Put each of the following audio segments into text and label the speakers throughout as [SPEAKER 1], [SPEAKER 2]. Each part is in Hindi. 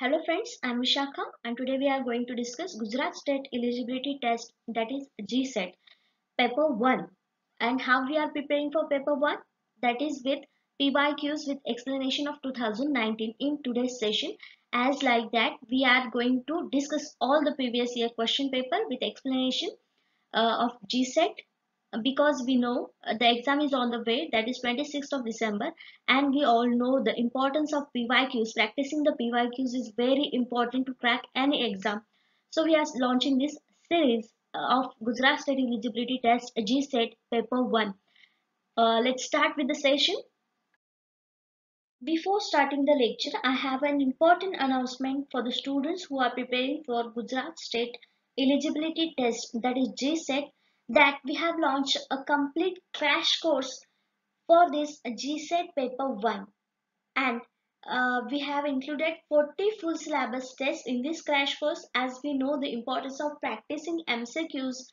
[SPEAKER 1] Hello friends, I am Vishakha and today we are going to discuss Gujarat State Eligibility Test that is GSET paper 1 and how we are preparing for paper 1 that is with PYQs with explanation of 2019 in today's session as like that we are going to discuss all the previous year question paper with explanation uh, of GSET because we know uh, the exam is on the way that is 26th of December and we all know the importance of PYQs practicing the PYQs is very important to crack any exam so we are launching this series uh, of Gujarat State Eligibility Test GSET paper 1 uh, let's start with the session before starting the lecture I have an important announcement for the students who are preparing for Gujarat State Eligibility Test that is GSET that we have launched a complete crash course for this GSET paper 1 and uh, we have included 40 full syllabus tests in this crash course as we know the importance of practicing MCQs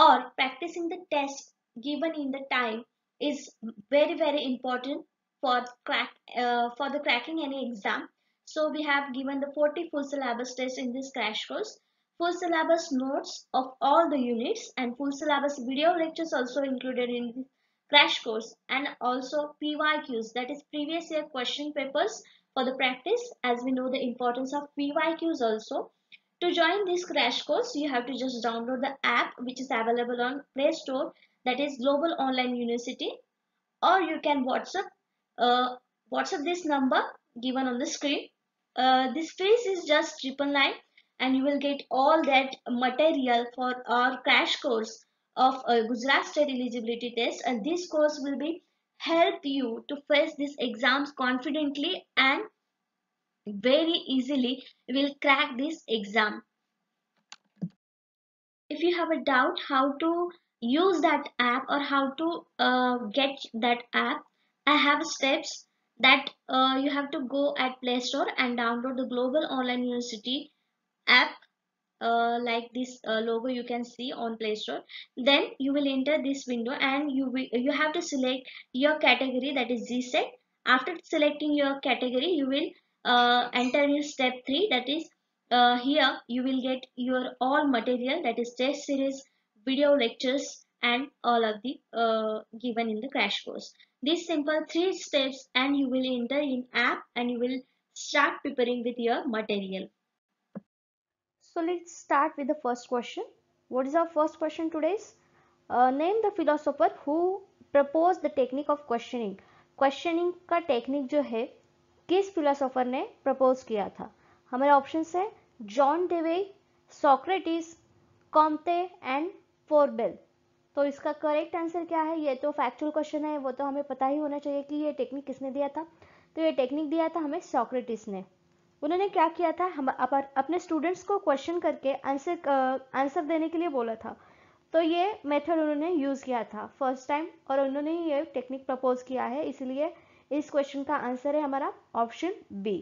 [SPEAKER 1] or practicing the test given in the time is very very important for crack uh, for the cracking any exam so we have given the 40 full syllabus tests in this crash course full syllabus notes of all the units and full syllabus video lectures also included in the crash course and also PYQs that is previous year question papers for the practice as we know the importance of PYQs also. To join this crash course you have to just download the app which is available on Play Store that is Global Online University or you can WhatsApp uh, WhatsApp this number given on the screen. Uh, this fees is just triple nine and you will get all that material for our crash course of uh, Gujarat State Eligibility Test and this course will be help you to face these exams confidently and very easily will crack this exam. If you have a doubt how to use that app or how to uh, get that app, I have steps that uh, you have to go at Play Store and download the Global Online University app uh, like this uh, logo you can see on play store then you will enter this window and you will, you have to select your category that is gset after selecting your category you will uh, enter in step 3 that is uh, here you will get your all material that is test series video lectures and all of the uh, given in the crash course these simple three steps and you will enter in app and you will start preparing with your material So let's start with the first question. What is our first question today's? Uh, name the philosopher who proposed the technique of questioning. Questioning ka technique jo hai kis philosopher ne propose kiya tha hamare options hai john dewey socrates comte and forbel तो इसका करेक्ट आंसर क्या है ये तो फैक्चुअल क्वेश्चन है वो तो हमें पता ही होना चाहिए कि ये टेक्निक किसने दिया था तो ये टेक्निक दिया था हमें सॉक्रेटिस ने उन्होंने क्या किया था हम अपने स्टूडेंट्स को क्वेश्चन करके आंसर आंसर देने के लिए बोला था तो ये मेथड उन्होंने यूज़ किया था फर्स्ट टाइम और उन्होंने ये टेक्निक प्रपोज किया है इसलिए इस क्वेश्चन का आंसर है हमारा ऑप्शन बी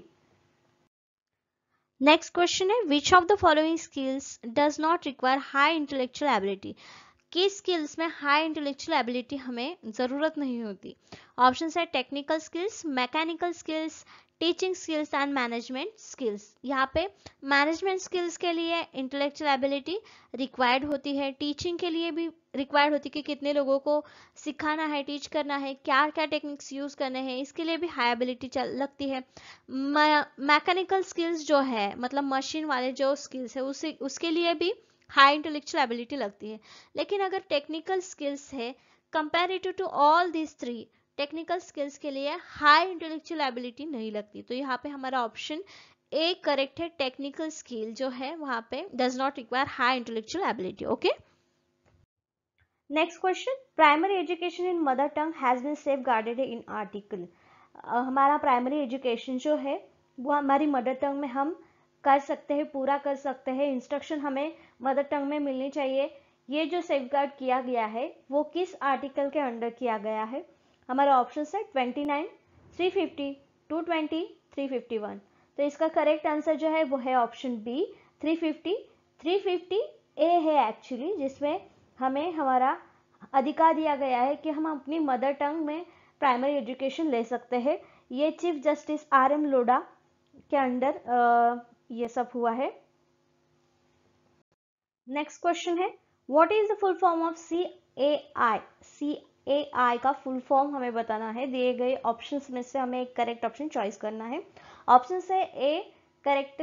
[SPEAKER 1] नेक्स्ट क्वेश्चन है which of the following skills does not require high intellectual ability किस स्किल्स में हाई इंटेलेक्चुअल एबिलिटी हमें ज़रूरत नहीं होती ऑप्शन है technical skills mechanical skills teaching skills and management skills यहाँ पे मैनेजमेंट स्किल्स के लिए इंटेलेक्चुअल एबिलिटी रिक्वायर्ड होती है टीचिंग के लिए भी रिक्वायर्ड होती है कि कितने लोगों को सिखाना है टीच करना है क्या क्या टेक्निक्स यूज करने हैं इसके लिए भी हाई एबिलिटी लगती है मैकेनिकल स्किल्स जो है मतलब मशीन वाले जो स्किल्स है उसे उसके लिए भी हाई इंटेलेक्चुअल एबिलिटी लगती है लेकिन अगर टेक्निकल स्किल्स है comparative to all this three technical skills के लिए हाई इंटेलेक्चुअल एबिलिटी नहीं लगती तो यहाँ पे हमारा ऑप्शन ए करेक्ट है टेक्निकल स्किल जो है वहां पे does not require high intellectual ability okay next question primary education in mother tongue has been safeguarded in article हमारा प्राइमरी एजुकेशन जो है वो हमारी मदर टंग में हम कर सकते हैं पूरा कर सकते हैं इंस्ट्रक्शन हमें मदर टंग में मिलनी चाहिए ये जो सेफ गार्ड किया गया है वो किस आर्टिकल के अंडर किया गया है हमारा ऑप्शन है twenty nine three fifty two twenty three fifty one तो इसका करेक्ट आंसर जो है वो है option B three fifty three fifty A है एक्चुअली जिसमें हमें हमारा अधिकार दिया गया है कि हम अपनी मदर टंग में प्राइमरी एजुकेशन ले सकते हैं ये chief justice R M Lodha के अंडर ये सब हुआ है नेक्स्ट क्वेश्चन है what is the full form of C A I C A I का फुल फॉर्म हमें बताना है दिए गए ऑप्शंस में से हमें एक करेक्ट ऑप्शन चॉइस करना है ऑप्शन है A correct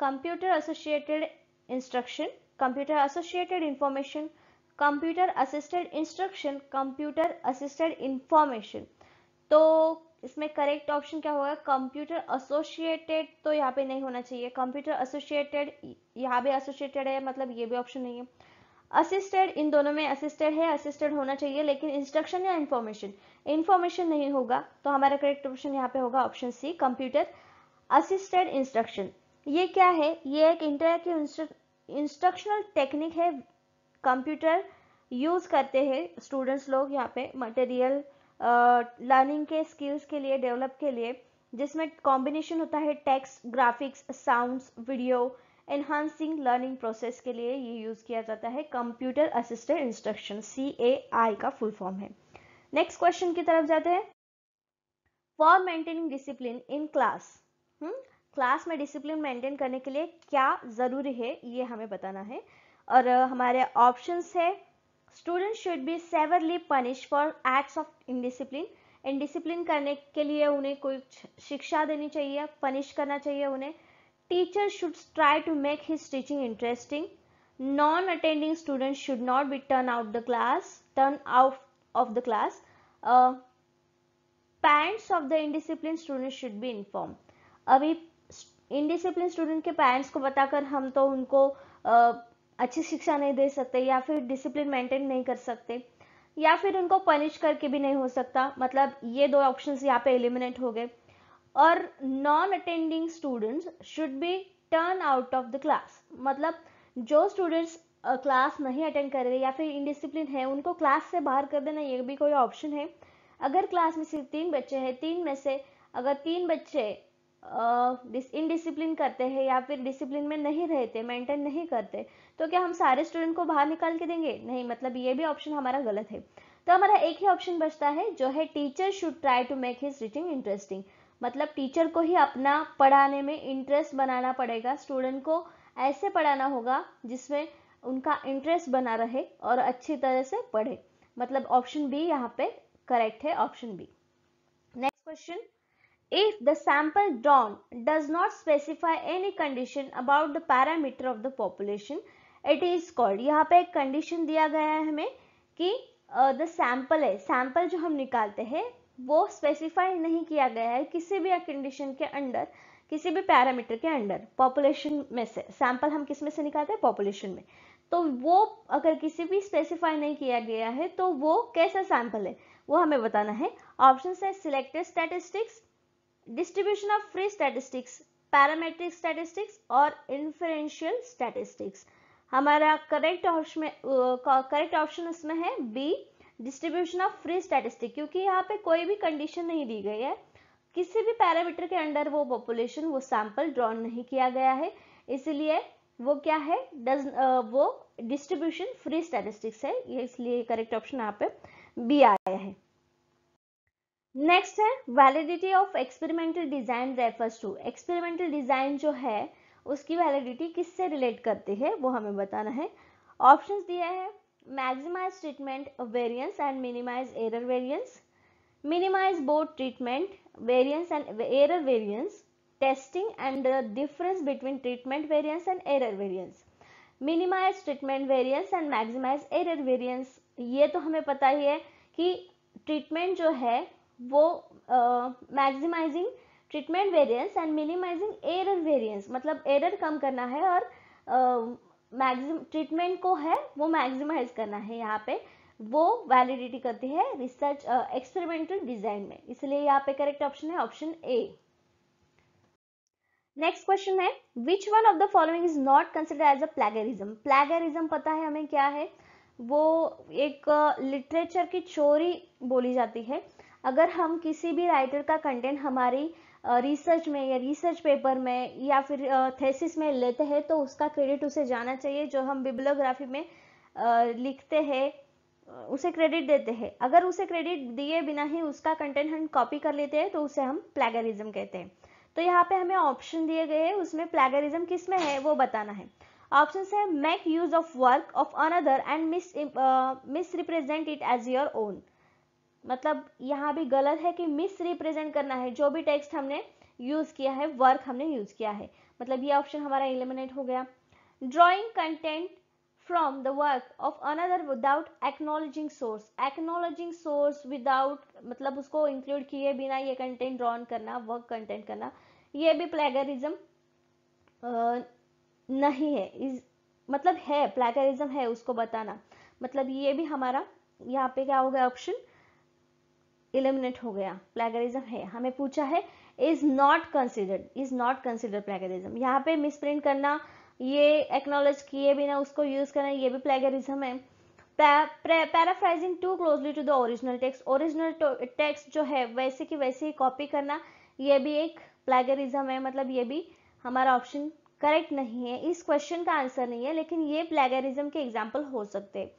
[SPEAKER 1] computer associated instruction computer associated information computer assisted instruction computer assisted information तो इसमें करेक्ट ऑप्शन क्या होगा कंप्यूटर एसोसिएटेड तो यहाँ पे नहीं होना चाहिए कंप्यूटर एसोसिएटेड यहाँ भी एसोसिएटेड है मतलब ये भी ऑप्शन नहीं है असिस्टेड इन दोनों में असिस्टेड है असिस्टेड होना चाहिए लेकिन इंस्ट्रक्शन या इंफॉर्मेशन इंफॉर्मेशन नहीं होगा तो हमारा करेक्ट ऑप्शन यहाँ पे होगा option C computer assisted instruction ये क्या है ये एक इंटरक्टिव इंस्ट्रक्शनल टेक्निक है कंप्यूटर यूज करते हैं स्टूडेंट्स लोग यहाँ पे मटेरियल लर्निंग के स्किल्स के लिए डेवलप के लिए जिसमें कॉम्बिनेशन होता है text graphics sounds video enhancing learning process के लिए ये यूज़ किया जाता है computer assistant instruction C A I का फुल फॉर्म है नेक्स्ट क्वेश्चन की तरफ जाते हैं for maintaining discipline in class class में डिसिप्लिन मेंटेन करने के लिए क्या ज़रूरी है ये हमें बताना है और हमारे ऑप्शंस है student should be severely punish for acts of indiscipline indiscipline करने के लिए उन्हें कोई शिक्षा देनी चाहिए पनिश करना चाहिए उन्हें Teacher should try to make his teaching interesting. Non-attending students should not be turned out the class, turned out of the class. Uh, parents of the indisciplined students should be informed. अभी इनडिसिप्लिन स्टूडेंट के पेरेंट्स को बताकर हम तो उनको आ, अच्छी शिक्षा नहीं दे सकते या फिर डिसिप्लिन मेंटेन नहीं कर सकते या फिर उनको पनिश करके भी नहीं हो सकता मतलब ये दो ऑप्शंस यहाँ पे एलिमिनेट हो गए और non attending students should be turn out of the class मतलब जो स्टूडेंट्स क्लास नहीं अटेंड कर रहे या फिर इनडिसिप्लिन है उनको क्लास से बाहर कर देना ये भी कोई ऑप्शन है अगर क्लास में सिर्फ तीन बच्चे हैं तीन में से अगर तीन बच्चे इनडिसिप्लिन करते हैं या फिर डिसिप्लिन में नहीं रहते मेंटेन नहीं करते तो क्या हम सारे स्टूडेंट को बाहर निकाल के देंगे नहीं मतलब ये भी ऑप्शन हमारा गलत है तो हमारा एक ही ऑप्शन बचता है जो है teacher should try to make his teaching interesting मतलब टीचर को ही अपना पढ़ाने में इंटरेस्ट बनाना पड़ेगा स्टूडेंट को ऐसे पढ़ाना होगा जिसमें उनका इंटरेस्ट बना रहे और अच्छी तरह से पढ़े मतलब ऑप्शन बी यहाँ पे करेक्ट है option B next question if the sample don't does not specify any condition about the parameter of the population it is called यहाँ पे एक कंडीशन दिया गया है हमें कि द सैंपल है सैंपल जो हम निकालते हैं वो स्पेसिफाई नहीं किया गया है किसी भी कंडीशन के अंडर किसी भी पैरामीटर के अंडर पॉपुलेशन में से सैंपल हम किस में से निकालते हैं पॉपुलेशन में तो वो अगर किसी भी स्पेसिफाई नहीं किया गया है तो वो कैसा सैंपल है वो हमें बताना है ऑप्शन है selected statistics distribution of free statistics parametric statistics और इन्फ्लुएंशियल स्टैटिस्टिक्स हमारा करेक्ट ऑप्शन में करेक्ट ऑप्शन इसमें है B distribution of free statistic क्योंकि यहाँ पे कोई भी कंडीशन नहीं दी गई है किसी भी पैरामीटर के अंडर वो पॉपुलेशन वो सैंपल ड्रॉ नहीं किया गया है इसलिए वो क्या है डज uh, वो डिस्ट्रीब्यूशन फ्री स्टैटिस्टिक्स है ये इसलिए करेक्ट ऑप्शन यहाँ पे बी आया है नेक्स्ट है validity of experimental design refers to experimental design जो है उसकी वैलिडिटी किससे रिलेट करती है वो हमें बताना है ऑप्शंस दिया है maximize treatment variance and minimize error variance, minimize both treatment variance and error variance, testing and the difference between treatment variance and error variance. Minimize treatment variance and maximize error variance ये तो हमें पता ही है कि ट्रीटमेंट जो है वो maximizing treatment variance and minimizing error variance मतलब एरर कम करना है और मैगजिम ट्रीटमेंट को है वो मैक्सिमाइज करना है यहाँ पे वो वैलिडिटी करती है रिसर्च एक्सपेरिमेंटल डिजाइन में इसलिए यहाँ पे करेक्ट ऑप्शन है ऑप्शन ए नेक्स्ट क्वेश्चन है which one of the following is not consider as a plagiarism plagiarism पता है हमें क्या है वो एक लिटरेचर की चोरी बोली जाती है अगर हम किसी भी राइटर का कंटेंट हमारी रिसर्च में या रिसर्च पेपर में या फिर थेसिस में लेते हैं तो उसका क्रेडिट उसे जाना चाहिए जो हम बिब्लोग्राफी में लिखते हैं उसे क्रेडिट देते हैं अगर उसे क्रेडिट दिए बिना ही उसका कंटेंट हम कॉपी कर लेते हैं तो उसे हम प्लेगरिज्म कहते हैं तो यहाँ पे हमें ऑप्शन दिए गए हैं उसमें प्लेगरिज्म किस में है वो बताना है ऑप्शन है make use of work of another and miss misrepresent it as your own मतलब यहाँ भी गलत है कि मिस रिप्रेजेंट करना है जो भी टेक्स्ट हमने यूज़ किया है वर्क हमने यूज़ किया है मतलब ये ऑप्शन हमारा एलिमिनेट हो गया drawing content from the work of another without acknowledging source acknowledging source without मतलब उसको इंक्लूड किए बिना ये कंटेंट ड्रॉन करना वर्क कंटेंट करना ये भी प्लेगरिज्म नहीं है इस मतलब है प्लेगरिज्म है उसको बताना मतलब ये भी हमारा यहाँ पे क्या हो गया ऑप्शन इलिमिनेट हो गया प्लेगरिज्म है हमें पूछा है is not considered is not consider plagiarism यहाँ पे मिसप्रिंट करना ये एक्नोलेज किए बिना उसको यूज करना ये भी प्लेगरिज्म है paraphrasing too closely to the original text original text जो है वैसे की वैसे ही कॉपी करना ये भी एक प्लेगरिज्म है मतलब ये भी हमारा ऑप्शन करेक्ट नहीं है इस क्वेश्चन का आंसर नहीं है लेकिन ये प्लेगरिज्म के एग्जाम्पल हो सकते हैं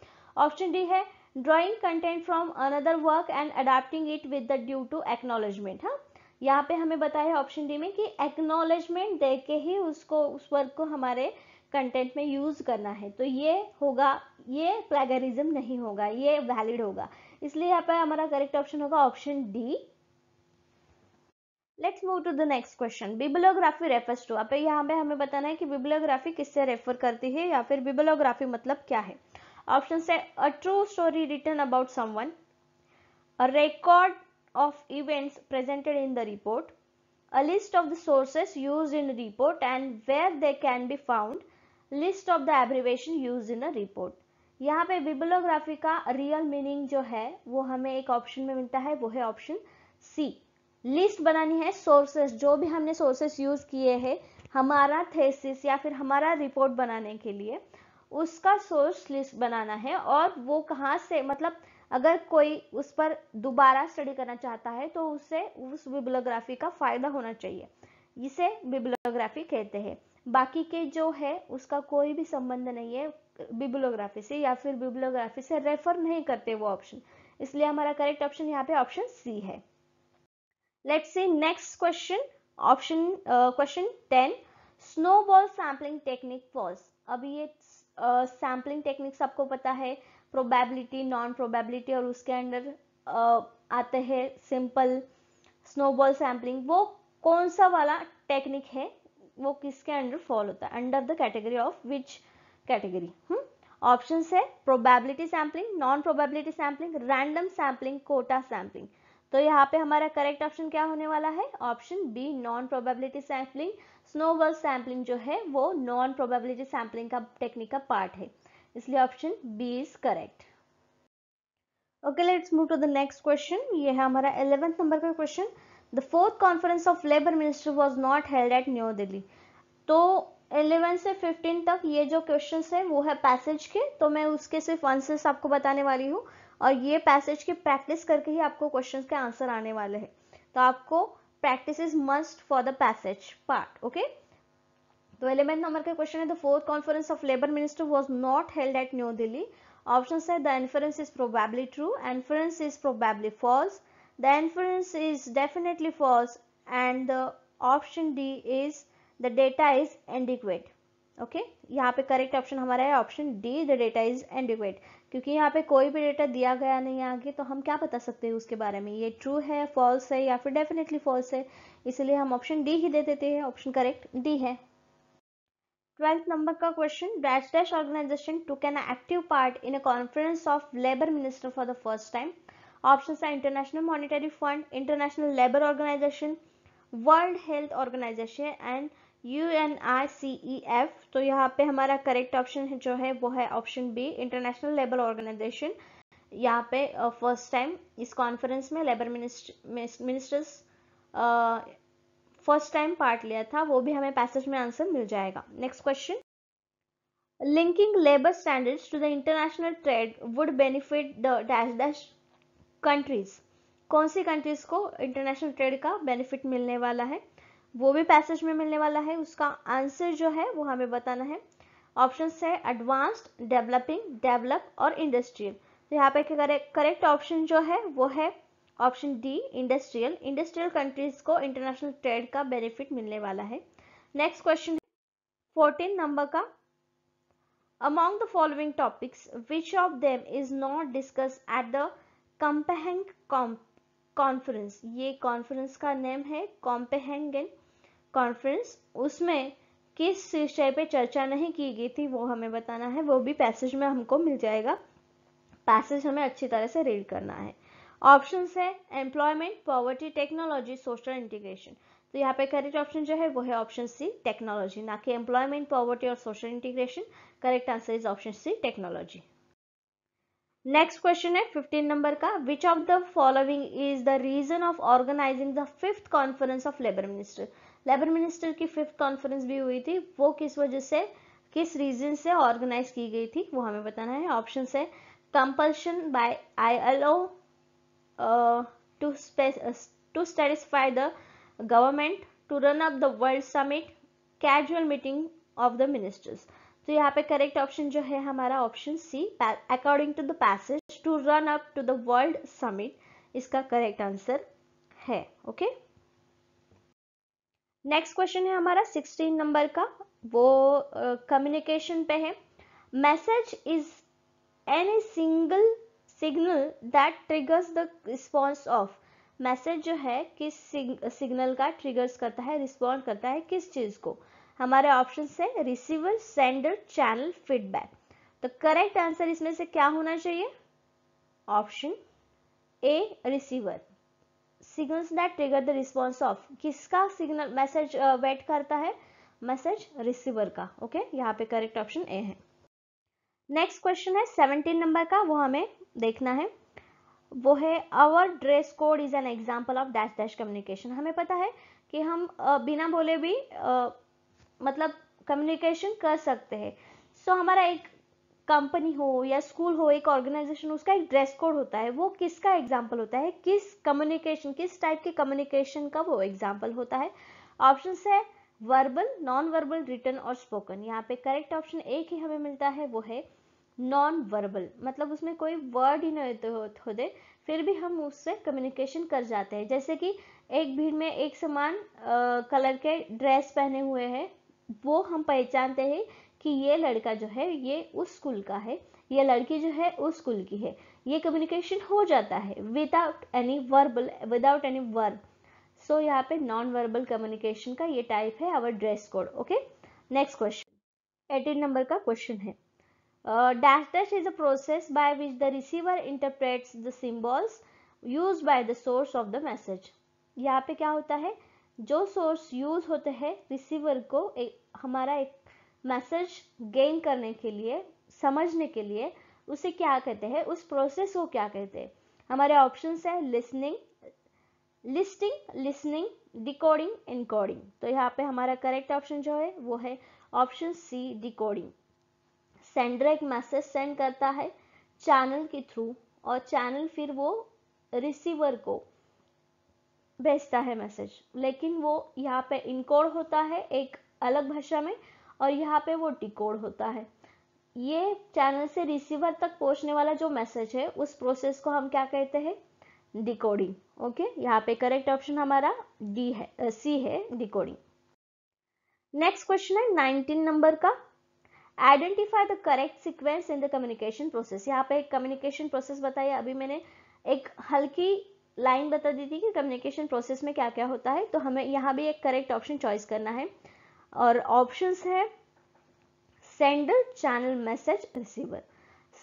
[SPEAKER 1] ऑप्शन डी है drawing content from another work and adapting it with the due to acknowledgement हाँ यहाँ पे हमें बताया ऑप्शन डी में कि एक्नोलॉजमेंट दे के ही उसको उस वर्क को हमारे कंटेंट में यूज करना है तो ये होगा ये प्लेगरिज्म नहीं होगा ये वैलिड होगा इसलिए यहाँ पे हमारा करेक्ट ऑप्शन होगा option D let's move to the next question bibliography refers to आप यहाँ पे हमें बताना है कि बिबलोग्राफी किससे रेफर करती है या फिर बिबलोग्राफी मतलब क्या है Options say a true story written about someone, a record of events presented in the report, a list of the sources used in a report and where they can be found, list of the abbreviation used in a report. यहाँ पे बिबलोग्राफी का रियल मीनिंग जो है वो हमें एक ऑप्शन में मिलता है वो है ऑप्शन सी लिस्ट बनानी है सोर्सेस जो भी हमने सोर्सेस यूज किए हैं हमारा थेसिस या फिर हमारा रिपोर्ट बनाने के लिए उसका सोर्स लिस्ट बनाना है और वो कहाँ से मतलब अगर कोई उस पर दोबारा स्टडी करना चाहता है तो उसे उस बिब्लोग्राफी का फायदा होना चाहिए इसे बिब्लोग्राफी कहते हैं बाकी के जो है उसका कोई भी संबंध नहीं है बिब्लोग्राफी से या फिर बिब्लोग्राफी से रेफर नहीं करते वो ऑप्शन इसलिए हमारा करेक्ट ऑप्शन यहाँ पे ऑप्शन सी है let's see next question option question ten snowball sampling technique falls अब ये सैम्पलिंग टेक्निक्स आपको पता है प्रोबेबिलिटी नॉन प्रोबेबिलिटी और उसके अंदर आते हैं सिंपल स्नोबॉल सैम्पलिंग वो कौन सा वाला टेक्निक है वो किसके अंडर फॉल होता है under the category of which category option है probability sampling non probability sampling random sampling quota sampling तो यहाँ पे हमारा करेक्ट ऑप्शन क्या होने वाला है option B non probability sampling snowball sampling जो है वो नॉन प्रोबेबिलिटी सैम्पलिंग का टेक्निक का पार्ट है इसलिए option B is correct okay let's move to the next question ये है हमारा इलेवेंथ नंबर का question the fourth conference of labour minister was not held at New Delhi तो 11 से 15 तक ये जो क्वेश्चन है वो है पैसेज के तो मैं उसके सिर्फ आंसर्स आपको बताने वाली हूँ और ये पैसेज के प्रैक्टिस करके ही आपको क्वेश्चन के आंसर आने वाले हैं तो आपको practices must for the passage part. Okay. तो एलेवेंथ नंबर का क्वेश्चन है the fourth conference of labour minister was not held at New Delhi option है the inference is probably true inference is probably false the inference is definitely false and the option D is the data is adequate okay okay? यहाँ पे करेक्ट ऑप्शन हमारा है option D the data is adequate क्योंकि यहाँ पे कोई भी डेटा दिया गया नहीं आगे तो हम क्या बता सकते हैं उसके बारे में ये ट्रू है फॉल्स है या फिर डेफिनेटली फॉल्स है इसलिए हम ऑप्शन डी ही दे देते हैं ऑप्शन करेक्ट डी है ट्वेल्थ नंबर का question dash dash organisation to can active part in a conference of labour minister for the first time option है international monetary fund international labour organisation world health organisation and U N I C E F तो यहाँ पे हमारा करेक्ट ऑप्शन जो है वो है option B international labour organisation यहाँ पे फर्स्ट टाइम इस कॉन्फ्रेंस में labour ministers first time part लिया था वो भी हमें पैसेज में आंसर मिल जाएगा next question linking labour standards to the international trade would benefit the dash dash countries कौन सी कंट्रीज को इंटरनेशनल ट्रेड का बेनिफिट मिलने वाला है वो भी पैसेज में मिलने वाला है उसका आंसर जो है वो हमें बताना है ऑप्शन है एडवांस्ड डेवलपिंग डेवलप और इंडस्ट्रियल तो यहाँ पे करेक्ट ऑप्शन जो है वो है option D industrial industrial countries को इंटरनेशनल ट्रेड का बेनिफिट मिलने वाला है नेक्स्ट क्वेश्चन फोर्टीन नंबर का among the following topics which of them is not discuss at the Copenhagen conference ये कॉन्फ्रेंस का नेम है कॉम्पेहेंगन कॉन्फ्रेंस उसमें किस विषय पे चर्चा नहीं की गई थी वो हमें बताना है वो भी पैसेज में हमको मिल जाएगा पैसेज हमें अच्छी तरह से रीड करना है ऑप्शन है employment poverty technology social integration तो यहाँ पे करेक्ट ऑप्शन जो है वो है ऑप्शन सी टेक्नोलॉजी ना कि एम्प्लॉयमेंट पॉवर्टी और social integration correct answer is option C technology next question है 15 नंबर का which of the following is the reason of organising the fifth conference of labour minister labour minister की फिफ्थ कॉन्फ्रेंस भी हुई थी वो किस वजह से किस रीजन से ऑर्गेनाइज की गई थी वो हमें बताना है ऑप्शन है compulsion by ILO to to satisfy the government to run up the world summit casual meeting of the ministers तो यहाँ पे करेक्ट ऑप्शन जो है हमारा option C according to the passage to run up to the world summit इसका करेक्ट आंसर है ओके okay? नेक्स्ट क्वेश्चन है हमारा सिक्सटीन नंबर का वो कम्युनिकेशन uh, पे है message is any single signal that triggers the response of message जो है किस सिग्नल का ट्रिगर्स करता है रिस्पॉन्ड करता है किस चीज को हमारे ऑप्शन है रिसीवर सेंडर चैनल फीडबैक तो करेक्ट आंसर इसमें से क्या होना चाहिए option A receiver signals that trigger the response of किसका सिग्नल मैसेज वेट करता है मैसेज रिसीवर का ओके okay? यहाँ पे करेक्ट ऑप्शन ए है नेक्स्ट क्वेश्चन है सेवनटीन नंबर का वो हमें देखना है वो है our dress code is an example of dash dash communication हमें पता है कि हम uh, बिना बोले भी uh, मतलब कम्युनिकेशन कर सकते हैं सो so, हमारा एक कंपनी हो या स्कूल हो एक ऑर्गेनाइजेशन उसका एक ड्रेस कोड होता है वो किसका एग्जाम्पल होता है किस कम्युनिकेशन किस टाइप के कम्युनिकेशन का वो एग्जाम्पल होता है ऑप्शन है वर्बल नॉन वर्बल रिटर्न और स्पोकन यहाँ पे करेक्ट ऑप्शन एक ही हमें मिलता है वो है नॉन वर्बल मतलब उसमें कोई वर्ड ही नहीं तो होते हो दे फिर भी हम उससे कम्युनिकेशन कर जाते हैं जैसे कि एक भीड़ में एक समान आ, कलर के ड्रेस पहने हुए हैं वो हम पहचानते हैं कि ये लड़का जो है ये उस स्कूल का है ये लड़की जो है उस स्कूल की है ये कम्युनिकेशन हो जाता है without any verbal without any verb so यहाँ पे नॉन वर्बल कम्युनिकेशन का ये टाइप है our dress code okay next question eighteen number का क्वेश्चन है dash dash is a process by which the receiver interprets the symbols use by the source of the message यहाँ पे क्या होता है जो सोर्स यूज होते हैं रिसीवर को एक, हमारा एक मैसेज गेन करने के लिए समझने के लिए उसे क्या कहते हैं उस प्रोसेस को क्या कहते हैं हमारे ऑप्शन है listening listing listening decoding encoding तो यहाँ पे हमारा करेक्ट ऑप्शन जो है वो है ऑप्शन सी डिकोडिंग सेंडर एक मैसेज सेंड करता है चैनल के थ्रू और चैनल फिर वो रिसीवर को भेजता है मैसेज लेकिन वो यहाँ पे इनकोड होता है एक अलग भाषा में और यहाँ पे वो डिकोड होता है ये चैनल से रिसीवर तक पहुंचने वाला जो मैसेज है उस प्रोसेस को हम क्या कहते हैं डिकोडिंग ओके यहाँ पे करेक्ट ऑप्शन हमारा डी है सी है डिकोडिंग नेक्स्ट क्वेश्चन है नाइनटीन नंबर का identify the correct sequence in the communication process यहाँ पे एक कम्युनिकेशन प्रोसेस बताइए अभी मैंने एक हल्की लाइन बता दी थी कि कम्युनिकेशन प्रोसेस में क्या क्या होता है तो हमें यहाँ भी एक करेक्ट ऑप्शन चॉइस करना है और ऑप्शंस है sender channel message receiver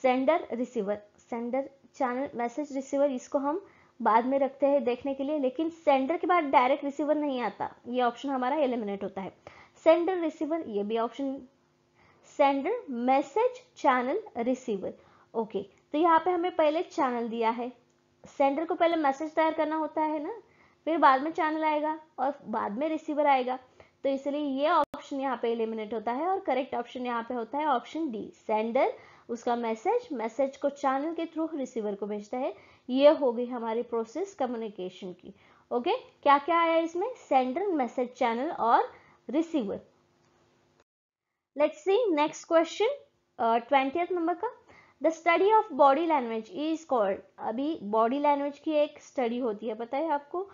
[SPEAKER 1] sender receiver sender channel message receiver इसको हम बाद में रखते हैं देखने के लिए लेकिन सेंडर के बाद डायरेक्ट रिसीवर नहीं आता ये ऑप्शन हमारा एलिमिनेट होता है सेंडर रिसीवर ये भी option sender message channel receiver okay तो यहाँ पे हमें पहले चैनल दिया है सेंडर को पहले मैसेज तैयार करना होता है ना फिर बाद में चैनल आएगा और बाद में रिसीवर आएगा तो इसलिए ये ऑप्शन यहाँ पे एलिमिनेट होता है और करेक्ट ऑप्शन यहाँ पे होता है ऑप्शन डी सेंडर उसका मैसेज मैसेज को चैनल के थ्रू रिसीवर को भेजता है ये गई हमारी प्रोसेस कम्युनिकेशन की ओके क्या क्या आया इसमें सेंडर मैसेज चैनल और receiver let's see next question twenty number का the study of body language is called अभी बॉडी लैंग्वेज की एक स्टडी होती है पता है आपको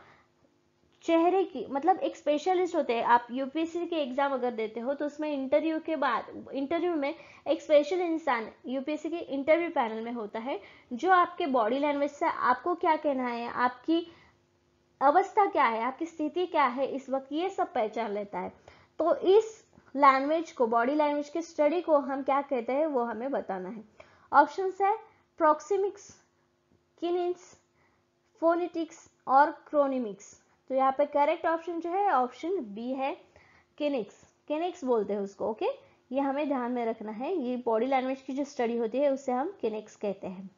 [SPEAKER 1] चेहरे की मतलब एक स्पेशलिस्ट होते हैं आप यूपीएससी के एग्ज़ाम अगर देते हो तो उसमें इंटरव्यू के बाद इंटरव्यू में एक स्पेशल इंसान यूपीएससी के इंटरव्यू पैनल में होता है जो आपके बॉडी लैंग्वेज से आपको क्या कहना है आपकी अवस्था क्या है आपकी स्थिति क्या है इस वक्त ये सब पहचान लेता है तो इस लैंग्वेज को बॉडी लैंग्वेज के स्टडी को हम क्या कहते हैं वो हमें बताना है ऑप्शन है प्रोक्सीमिक्स किनिक्स फोनिटिक्स और क्रोनिमिक्स तो यहाँ पे करेक्ट ऑप्शन जो है ऑप्शन बी है किनिक्स किनिक्स बोलते हैं उसको ओके ये हमें ध्यान में रखना है ये बॉडी लैंग्वेज की जो स्टडी होती है उसे हम किनिक्स कहते हैं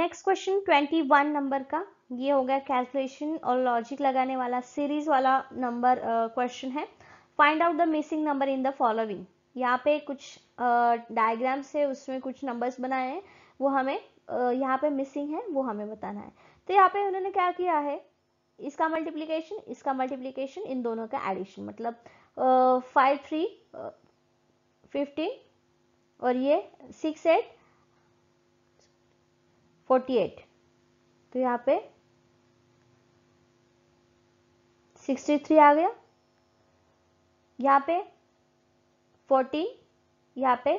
[SPEAKER 1] next question twenty one number का ये हो गया कैलकुलेशन और लॉजिक लगाने वाला सीरीज वाला नंबर क्वेश्चन uh, है find out the missing number in the following यहाँ पे कुछ डायग्राम्स uh, है उसमें कुछ नंबर्स बनाए हैं वो हमें uh, यहाँ पे मिसिंग है वो हमें बताना है तो यहाँ पे उन्होंने क्या किया है इसका मल्टीप्लीकेशन इसका मल्टीप्लीकेशन इन दोनों का एडिशन मतलब फाइव थ्री फिफ्टीन और ये सिक्स एट फोर्टी एट तो यहाँ पे सिक्सटी थ्री आ गया यहाँ पे फोर्टीन यहाँ पे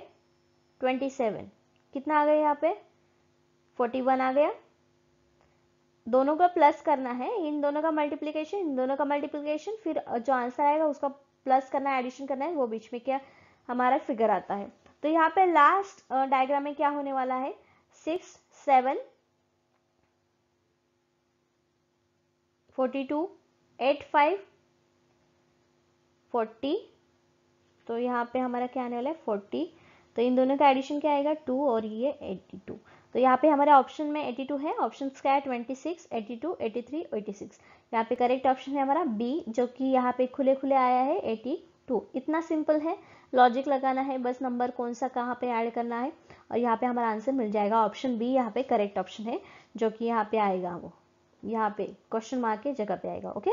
[SPEAKER 1] ट्वेंटी सेवन कितना आ गया यहाँ पे फोर्टी वन आ गया दोनों का प्लस करना है इन दोनों का मल्टीप्लीकेशन इन दोनों का मल्टीप्लीकेशन फिर जो आंसर आएगा उसका प्लस करना है एडिशन करना है वो बीच में क्या हमारा फिगर आता है तो यहाँ पे लास्ट डायग्राम में क्या होने वाला है six seven forty two eight five forty तो यहाँ पे हमारा क्या आने वाला है फोर्टी तो इन दोनों का एडिशन क्या आएगा टू और ये एट्टी टू तो यहाँ पे हमारे ऑप्शन में 82 है ऑप्शन क्या है 26, 82, 83, 86 यहाँ पे करेक्ट ऑप्शन है हमारा बी जो कि यहाँ पे खुले खुले आया है 82 इतना सिंपल है लॉजिक लगाना है बस नंबर कौन सा कहाँ पे ऐड करना है और यहाँ पे हमारा आंसर मिल जाएगा ऑप्शन बी यहाँ पे करेक्ट ऑप्शन है जो कि यहाँ पे आएगा वो यहाँ पे क्वेश्चन मार्क के जगह पे आएगा ओके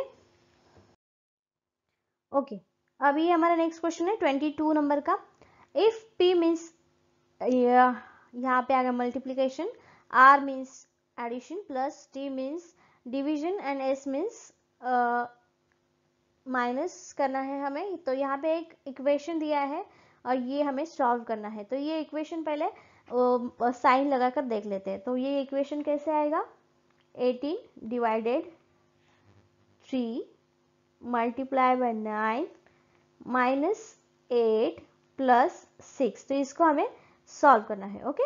[SPEAKER 1] ओके अभी हमारा नेक्स्ट क्वेश्चन है ट्वेंटी नंबर का इफ पी मीन्स यहाँ पे आ गया multiplication R means addition plus T means division and S means minus करना है हमें तो यहाँ पे एक इक्वेशन दिया है और ये हमें सॉल्व करना है तो ये इक्वेशन पहले साइन लगाकर देख लेते हैं तो ये इक्वेशन कैसे आएगा 18 divided 3 multiply by 9 minus eight plus six तो इसको हमें सॉल्व करना है ओके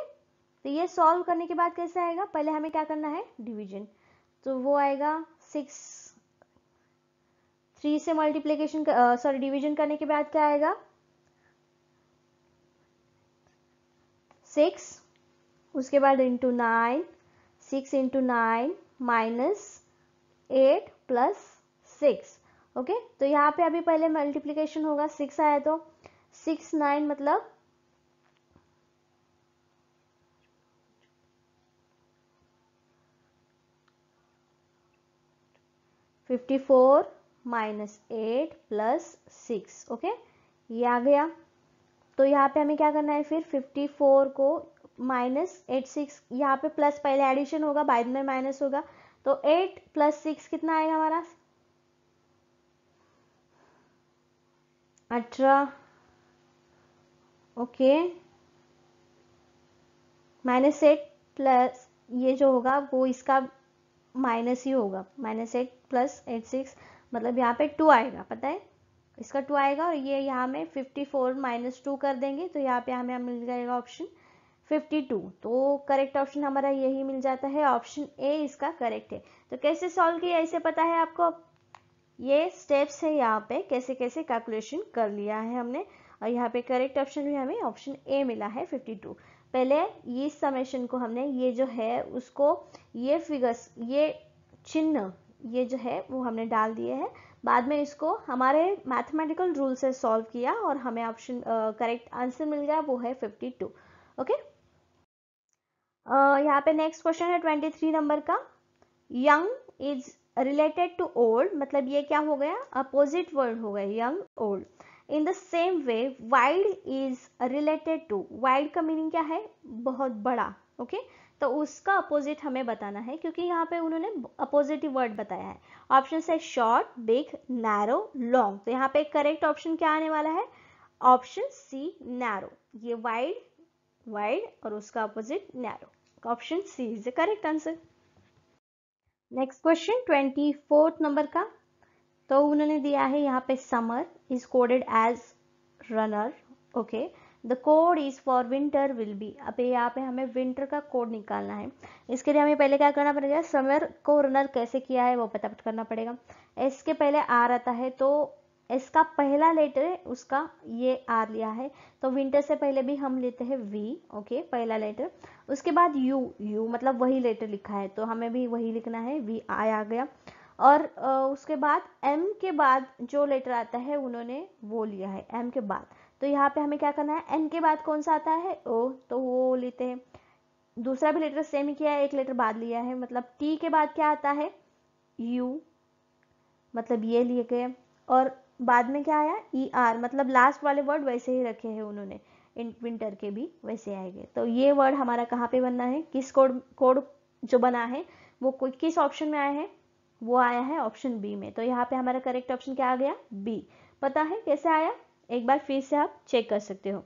[SPEAKER 1] तो ये सॉल्व करने के बाद कैसे आएगा पहले हमें क्या करना है डिवीजन तो वो आएगा सिक्स थ्री से मल्टीप्लीकेशन सॉरी डिवीजन करने के बाद क्या आएगा सिक्स उसके बाद into nine six into nine minus eight plus six okay तो यहाँ पे अभी पहले मल्टीप्लीकेशन होगा सिक्स आया तो सिक्स नाइन मतलब 54 minus eight plus six okay ये आ गया तो यहाँ पे हमें क्या करना है फिर 54 को माइनस एट सिक्स यहाँ पे प्लस पहले एडिशन होगा बाद में माइनस होगा तो 8 प्लस सिक्स कितना आएगा हमारा अठारह ओके माइनस एट प्लस ये जो होगा वो इसका माइनस ही होगा minus eight plus eight six मतलब यहाँ पे टू आएगा पता है इसका टू आएगा और ये यहाँ में फिफ्टी फोर माइनस टू कर देंगे तो यहाँ पे हमें मिल जाएगा ऑप्शन फिफ्टी टू तो करेक्ट ऑप्शन हमारा यही मिल जाता है ऑप्शन ए इसका करेक्ट है तो कैसे सॉल्व किया इसे पता है आपको ये स्टेप्स है यहाँ पे कैसे कैसे कैलकुलेशन कर लिया है हमने और यहाँ पे करेक्ट ऑप्शन भी हमें ऑप्शन ए मिला है फिफ्टी टू पहले ये समेशन को हमने ये जो है उसको ये फिगर्स ये चिन्ह ये जो है वो हमने डाल दिए हैं बाद में इसको हमारे मैथमेटिकल रूल से सॉल्व किया और हमें ऑप्शन करेक्ट आंसर मिल गया वो है 52 ओके uh, यहाँ पे नेक्स्ट क्वेश्चन है 23 नंबर का young is related to old मतलब ये क्या हो गया अपोजिट वर्ड हो गया young old in the same way wide is related to wide का मीनिंग क्या है बहुत बड़ा ओके okay? तो उसका अपोजिट हमें बताना है क्योंकि यहाँ पे उन्होंने अपोजिटिव वर्ड बताया है ऑप्शन है शॉर्ट बिग नैरो लॉन्ग तो यहाँ पे करेक्ट ऑप्शन क्या आने वाला है ऑप्शन सी नैरो ये वाइड वाइड और उसका opposite narrow option C is the correct answer next question twenty fourth number का तो उन्होंने दिया है यहाँ पे summer is coded as runner okay the code is for winter will be अब यहाँ पे हमें विंटर का कोड निकालना है इसके लिए हमें पहले क्या करना पड़ेगा समर को रनर कैसे किया है वो पता करना पड़ेगा एस के पहले आर आता है तो एस का पहला लेटर है उसका ये आर लिया है तो विंटर से पहले भी हम लेते हैं वी ओके पहला लेटर उसके बाद यू यू मतलब वही लेटर लिखा है तो हमें भी वही लिखना है वी आई आ गया और उसके बाद एम के बाद जो लेटर आता है उन्होंने वो लिया है एम के बाद तो यहाँ पे हमें क्या करना है एन के बाद कौन सा आता है ओ तो वो लेते हैं दूसरा भी लेटर सेम ही किया है एक लेटर बाद लिया है मतलब टी के बाद क्या आता है यू मतलब ये लिए गए और बाद में क्या आया ई e आर मतलब लास्ट वाले वर्ड वैसे ही रखे हैं उन्होंने इन विंटर के भी वैसे आएंगे तो ये वर्ड हमारा कहाँ पे बनना है किस कोड कोड जो बना है वो किस ऑप्शन में आए हैं वो आया है ऑप्शन बी में तो यहाँ पे हमारा करेक्ट ऑप्शन क्या आ गया बी पता है कैसे आया एक बार फिर से आप चेक कर सकते हो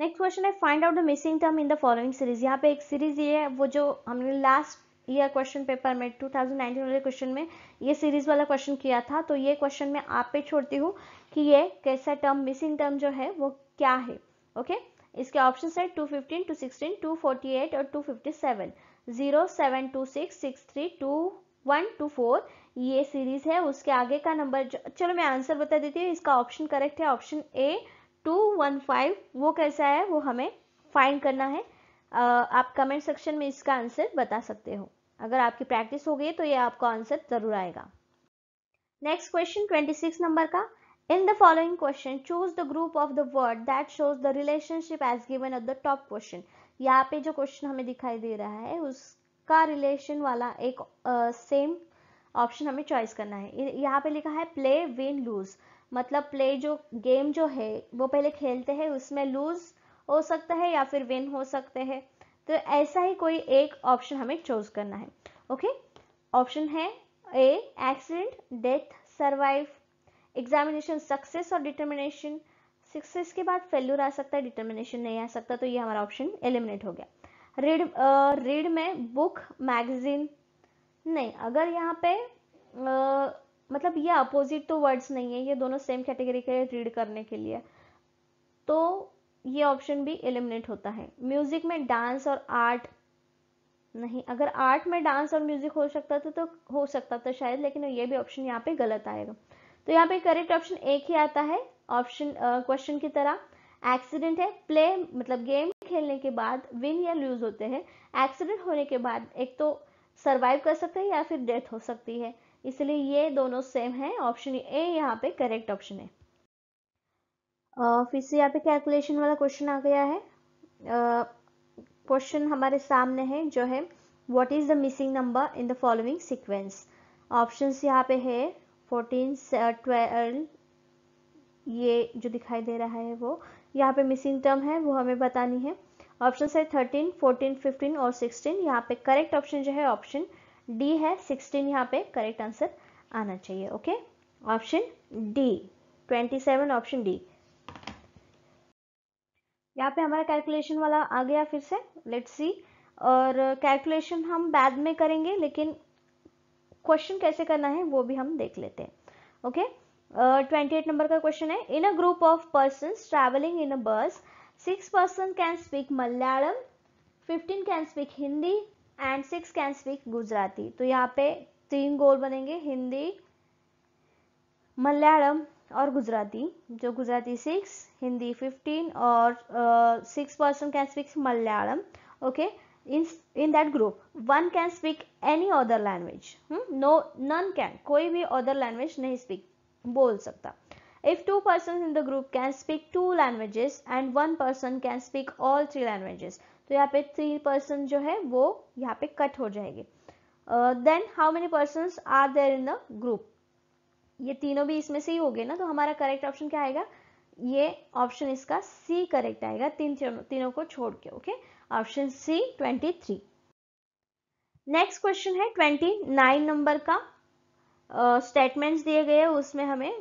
[SPEAKER 1] नेक्स्ट क्वेश्चन है find out the missing term in the following series यहाँ पे एक सीरीज ये है वो जो हमने लास्ट ईयर क्वेश्चन पेपर में 2019 वाले क्वेश्चन में ये सीरीज वाला क्वेश्चन किया था तो ये क्वेश्चन मैं आप पे छोड़ती हूँ कि ये कैसा टर्म मिसिंग टर्म जो है वो क्या है ओके okay? इसके ऑप्शन है two fifteen two sixteen two forty eight और two fifty seven zero seven two six six three two one two four ये सीरीज है उसके आगे का नंबर चलो मैं आंसर बता देती हूँ इसका ऑप्शन करेक्ट है option A two one five वो कैसा है वो हमें फाइंड करना है आप कमेंट सेक्शन में इसका आंसर बता सकते हो अगर आपकी प्रैक्टिस हो गई तो ये आपको आंसर जरूर आएगा नेक्स्ट क्वेश्चन 26 नंबर का in the following question choose the group of the word that shows the relationship as given of the top question यहाँ पे जो क्वेश्चन हमें दिखाई दे रहा है उसका रिलेशन वाला एक सेम ऑप्शन हमें चॉइस करना है यहाँ पे लिखा है प्ले विन लूज मतलब प्ले जो गेम जो है वो पहले खेलते हैं उसमें लूज हो सकता है या फिर विन हो सकते हैं तो ऐसा ही कोई एक ऑप्शन हमें चूज करना है ओके ऑप्शन है A accident death survive examination success और डिटर्मिनेशन सिक्सेस के बाद फेल्यूर आ सकता है डिटर्मिनेशन नहीं आ सकता तो ये हमारा ऑप्शन एलिमिनेट हो गया रीड रीड में बुक मैगजीन नहीं अगर यहाँ पे आ, मतलब ये अपोजिट तो वर्ड्स नहीं है ये दोनों सेम कैटेगरी के रीड करने के लिए तो ये ऑप्शन भी एलिमिनेट होता है म्यूजिक में डांस और आर्ट नहीं अगर आर्ट में डांस और म्यूजिक हो सकता था तो हो सकता था शायद लेकिन ये भी ऑप्शन यहाँ पे गलत आएगा तो यहाँ पे करेक्ट ऑप्शन एक ही आता है ऑप्शन क्वेश्चन की तरह एक्सीडेंट है प्ले मतलब गेम खेलने के बाद विन या लूज होते हैं एक्सीडेंट होने के बाद एक तो सर्वाइव कर सकते हैं या फिर डेथ हो सकती है इसलिए ये दोनों सेम है ऑप्शन ए यहाँ पे करेक्ट ऑप्शन है फिर से यहाँ पे कैलकुलेशन वाला क्वेश्चन आ गया है क्वेश्चन हमारे सामने है जो है what is the missing number in the following sequence options यहाँ पे है फोर्टीन ट्वेल्व ये जो दिखाई दे रहा है वो यहाँ पे मिसिंग टर्म है वो हमें बतानी है ऑप्शन है थर्टीन फोर्टीन फिफ्टीन और सिक्सटीन यहाँ पे करेक्ट ऑप्शन जो है ऑप्शन डी है सिक्सटीन यहाँ पे करेक्ट आंसर आना चाहिए okay option D twenty seven option D यहाँ पे हमारा कैलकुलेशन वाला आ गया फिर से लेट सी और कैलकुलेशन हम बाद में करेंगे लेकिन क्वेश्चन कैसे करना है वो भी हम देख लेते हैं okay okay? Twenty eight number का क्वेश्चन है in a group of person travelling in a bus six person can speak Malayalam fifteen can speak Hindi and six can speak Gujarati तो यहाँ पे तीन गोल बनेंगे हिंदी मलयालम और गुजराती जो गुजराती सिक्स हिंदी फिफ्टीन और six person can speak Malayalam okay in in that group one can speak any other language no none can कोई भी अदर लैंग्वेज नहीं स्पीक बोल सकता if two person in the group can speak two languages and one person can speak all three languages तो यहाँ पे थ्री पर्सन जो है वो यहाँ पे कट हो जाएगी then how many person are there in the group ये तीनों भी इसमें से ही हो गए ना तो हमारा करेक्ट ऑप्शन क्या आएगा ये ऑप्शन इसका सी करेक्ट आएगा तीन तीनों को छोड़ के okay option C twenty three next question है ट्वेंटी नाइन नंबर का स्टेटमेंट्स दिए गए उसमें हमें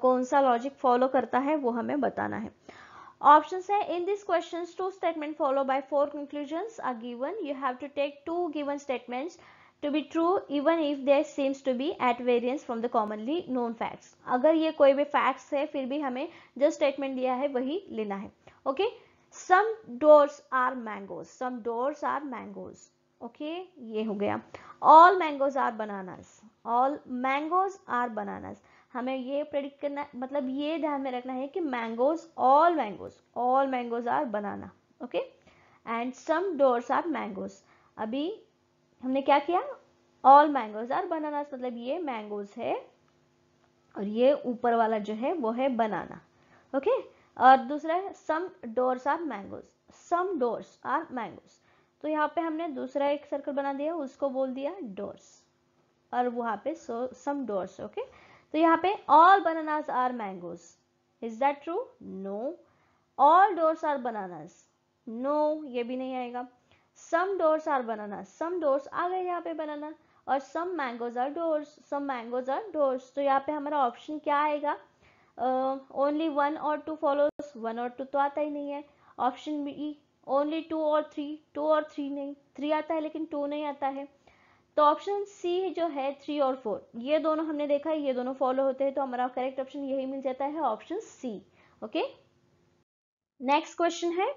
[SPEAKER 1] कौन सा लॉजिक फॉलो करता है वो हमें बताना है ऑप्शन है in this question two statement follow by four conclusion are given you have to take two given statements to be true even if there seems to be at variance from the commonly known facts अगर ये कोई भी फैक्ट्स है फिर भी हमें जो स्टेटमेंट दिया है वही लेना है okay some doors are mangoes some doors are mangoes okay ये हो गया all mangoes are banana all mangoes are bananas हमें ये प्रेडिक्ट करना मतलब ये ध्यान में रखना है कि mangoes all mangoes all mangoes are banana okay and some doors are mangoes अभी हमने क्या किया ऑल मैंगोज आर बनानास मतलब ये मैंगोज है और ये ऊपर वाला जो है वो है बनाना ओके okay? और दूसरा है some doors are mangoes some doors are mangoes तो यहाँ पे हमने दूसरा एक सर्कल बना दिया उसको बोल दिया डोर्स और वहाँ पे सम डोर्स ओके तो यहाँ पे all bananas are mangoes is that true no all doors are bananas no ये भी नहीं आएगा some doors are banana some doors आ गए यहाँ पे बनाना और some mangoes are doors some mangoes are doors तो यहाँ पे हमारा ऑप्शन क्या आएगा ओनली वन और टू फॉलो वन और टू तो आता ही नहीं है ऑप्शन बी ओनली टू और थ्री टू और थ्री नहीं थ्री आता है लेकिन टू नहीं आता है तो ऑप्शन सी जो है थ्री और फोर ये दोनों हमने देखा है ये दोनों फॉलो होते हैं तो हमारा करेक्ट ऑप्शन यही मिल जाता है option C okay next question है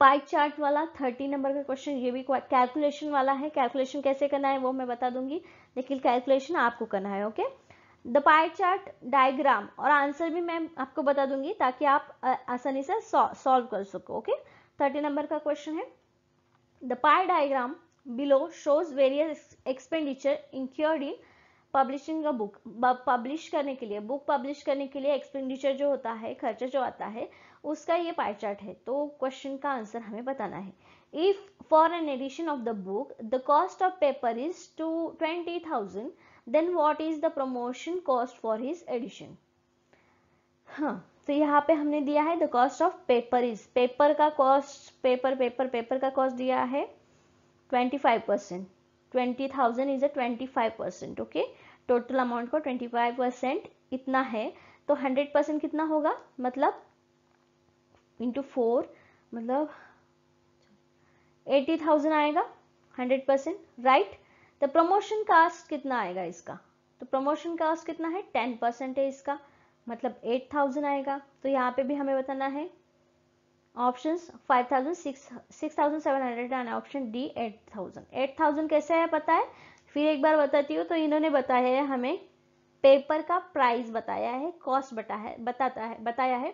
[SPEAKER 1] पाइक चार्ट वाला थर्टी नंबर का क्वेश्चन ये भी कैलकुलेशन वाला है कैलकुलेशन कैसे करना है वो मैं बता दूंगी लेकिन कैलकुलेशन आपको करना है okay the pie chart diagram और आंसर भी मैं आपको बता दूंगी ताकि आप आसानी से सॉल्व कर सको ओके थर्टी नंबर का क्वेश्चन है the pie diagram below shows various expenditure incurred in publishing a book publish करने के लिए बुक पब्लिश करने के लिए एक्सपेंडिचर जो होता है खर्चा जो आता है उसका ये पाई चार्ट है तो क्वेश्चन का आंसर हमें बताना है if for an edition of the book the cost of paper is two twenty thousand then what is the promotion cost for his edition हाँ तो यहाँ पे हमने दिया है the cost of paper is paper का कॉस्ट पेपर पेपर पेपर का कॉस्ट दिया है 25 percent twenty thousand is a twenty five percent okay total amount का ट्वेंटी फाइव परसेंट इतना है तो हंड्रेड परसेंट कितना होगा मतलब इंटू फोर मतलब एटी थाउजेंड आएगा हंड्रेड परसेंट राइट तो प्रमोशन कास्ट कितना आएगा इसका तो प्रमोशन कास्ट कितना है टेन परसेंट है इसका मतलब एट थाउजेंड आएगा तो यहाँ पे भी हमें बताना है option five and option D 8000 8000 कैसे है पता है फिर एक बार बताती हूँ तो इन्होंने बताया है हमें पेपर का प्राइस बताया है कॉस्ट बता है बताता है बताया है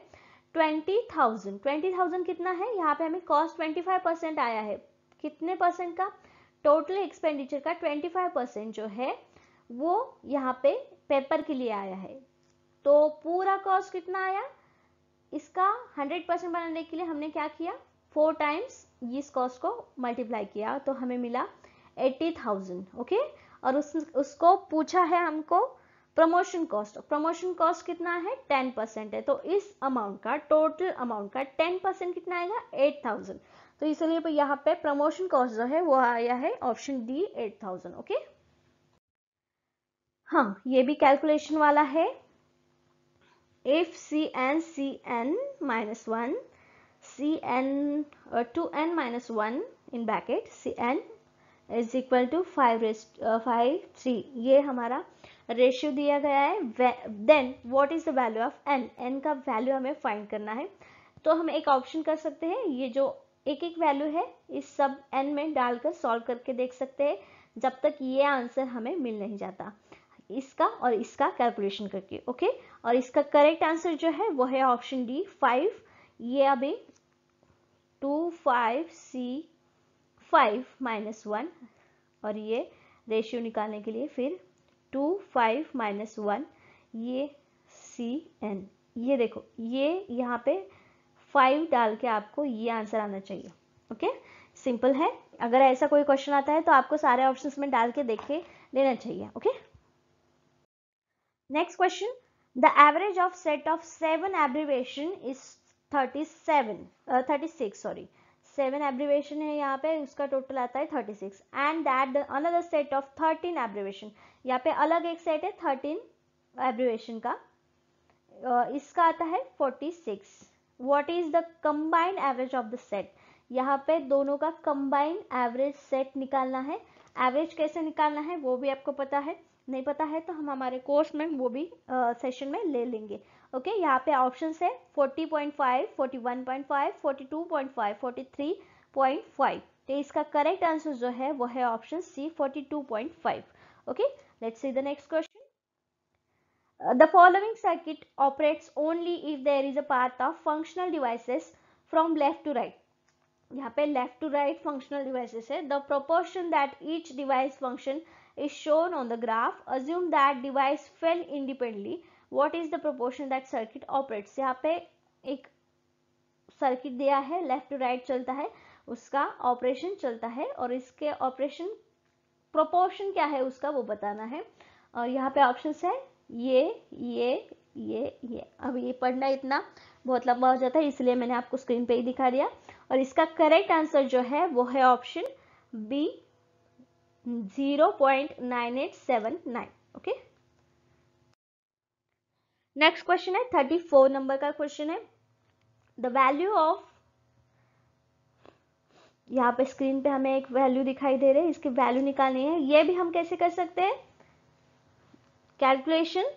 [SPEAKER 1] ट्वेंटी थाउजेंड ट्वेंटी थाउजेंड कितना है यहाँ पे हमें कॉस्ट ट्वेंटी फाइव परसेंट आया है कितने परसेंट का टोटल एक्सपेंडिचर का ट्वेंटी फाइव परसेंट जो है वो यहाँ पे पेपर के लिए आया है तो पूरा कॉस्ट कितना आया इसका 100 परसेंट बनाने के लिए हमने क्या किया फोर टाइम्स इस कॉस्ट को मल्टीप्लाई किया तो हमें मिला एट्टी थाउजेंड ओके और उस, उसको पूछा है हमको प्रमोशन कॉस्ट प्रमोशन कॉस्ट कितना है टेन परसेंट है तो इस अमाउंट का टोटल अमाउंट का टेन परसेंट कितना आएगा एट थाउजेंड तो इसलिए तो यहाँ पे प्रमोशन कॉस्ट जो है वो आया है option D eight thousand okay हाँ ये भी कैलकुलेशन वाला है if cn cn minus 1 cn uh, 2n minus 1 in bracket cn is equal to five five three ये हमारा रेशियो दिया गया है then what is the value of n n का वैल्यू हमें फाइंड करना है तो हम एक ऑप्शन कर सकते हैं ये जो एक एक वैल्यू है इस सब एन में डालकर सॉल्व करके देख सकते हैं जब तक ये आंसर हमें मिल नहीं जाता इसका और इसका कैलकुलेशन करके ओके और इसका करेक्ट आंसर जो है वो है ऑप्शन डी फाइव ये अभी two five C five minus one और ये रेशियो निकालने के लिए फिर टू फाइव माइनस वन ये सी एन ये देखो ये यहाँ पे फाइव डाल के आपको ये आंसर आना चाहिए ओके सिंपल है अगर ऐसा कोई क्वेश्चन आता है तो आपको सारे ऑप्शंस में डाल के देख के लेना चाहिए okay Next question. The average of set of 7 abbreviation is 37, uh, 36 sorry. 7 abbreviation है यहाँ पे उसका total आता है 36 and that another set of 13 abbreviation. यहाँ पे अलग एक set है 13 abbreviation का. Uh, इसका आता है 46. What is the combined average of the set? यहाँ पे दोनों का combined average set निकालना है. average कैसे निकालना है वो भी आपको पता है. नहीं पता है तो हम हमारे कोर्स में वो भी सेशन में ले लेंगे ओके यहाँ पे ऑप्शन है forty forty forty point point point five five five one two forty three point five तो इसका करेक्ट आंसर जो है वो है option C forty two point five okay let's see the next question the following circuit operates only if there is a part of functional devices from left to right यहाँ पे left to right functional devices है the proportion that each device function is shown on the graph assume that device fell independently what is the proportion that circuit operates यहाँ pe ek circuit diya hai left to right chalta hai uska operation chalta hai aur iske operation proportion kya hai uska wo batana hai aur यहाँ pe options hai ye ye ये ये अब ये पढ़ना इतना बहुत लंबा हो जाता है इसलिए मैंने आपको स्क्रीन पे ही दिखा दिया और इसका करेक्ट आंसर जो है वो है option B 0.9879 okay next question है 34 नंबर का क्वेश्चन है द वैल्यू ऑफ यहाँ पे स्क्रीन पे हमें एक वैल्यू दिखाई दे रही है इसकी वैल्यू निकालनी है ये भी हम कैसे कर सकते हैं कैलकुलेशन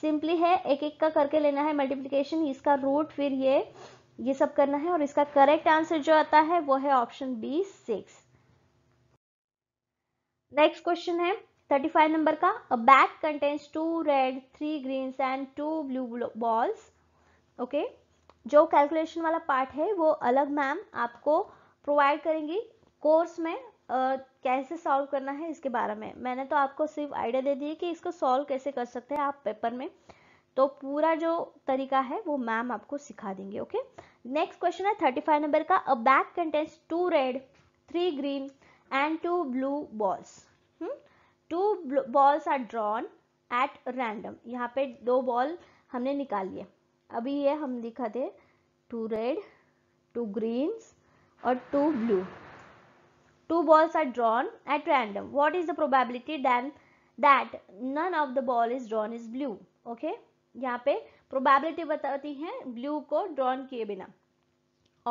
[SPEAKER 1] सिंपली है एक एक का करके लेना है मल्टीप्लीकेशन इसका रूट फिर ये ये सब करना है और इसका करेक्ट आंसर जो आता है वो है option B six next question है 35 नंबर का a bag contains two red three green and two blue balls okay जो कैलकुलेशन वाला पार्ट है वो अलग मैम आपको प्रोवाइड करेंगी कोर्स में Uh, कैसे सॉल्व करना है इसके बारे में मैंने तो आपको सिर्फ आइडिया दे दी है कि इसको सॉल्व कैसे कर सकते हैं आप पेपर में तो पूरा जो तरीका है वो मैम आपको सिखा देंगे ओके नेक्स्ट क्वेश्चन है थर्टी फाइव नंबर का a bag contains two red three green and two blue balls. Hmm? Two balls are drawn at random. यहाँ पे दो बॉल हमने निकाल लिए अभी ये हम दिखा दे टू रेड टू ग्रीन्स और two blue two balls are drawn at random what is the probability then that none of the ball is drawn is blue okay यहाँ पे प्रोबेबिलिटी बताती है ब्लू को ड्रॉन किए बिना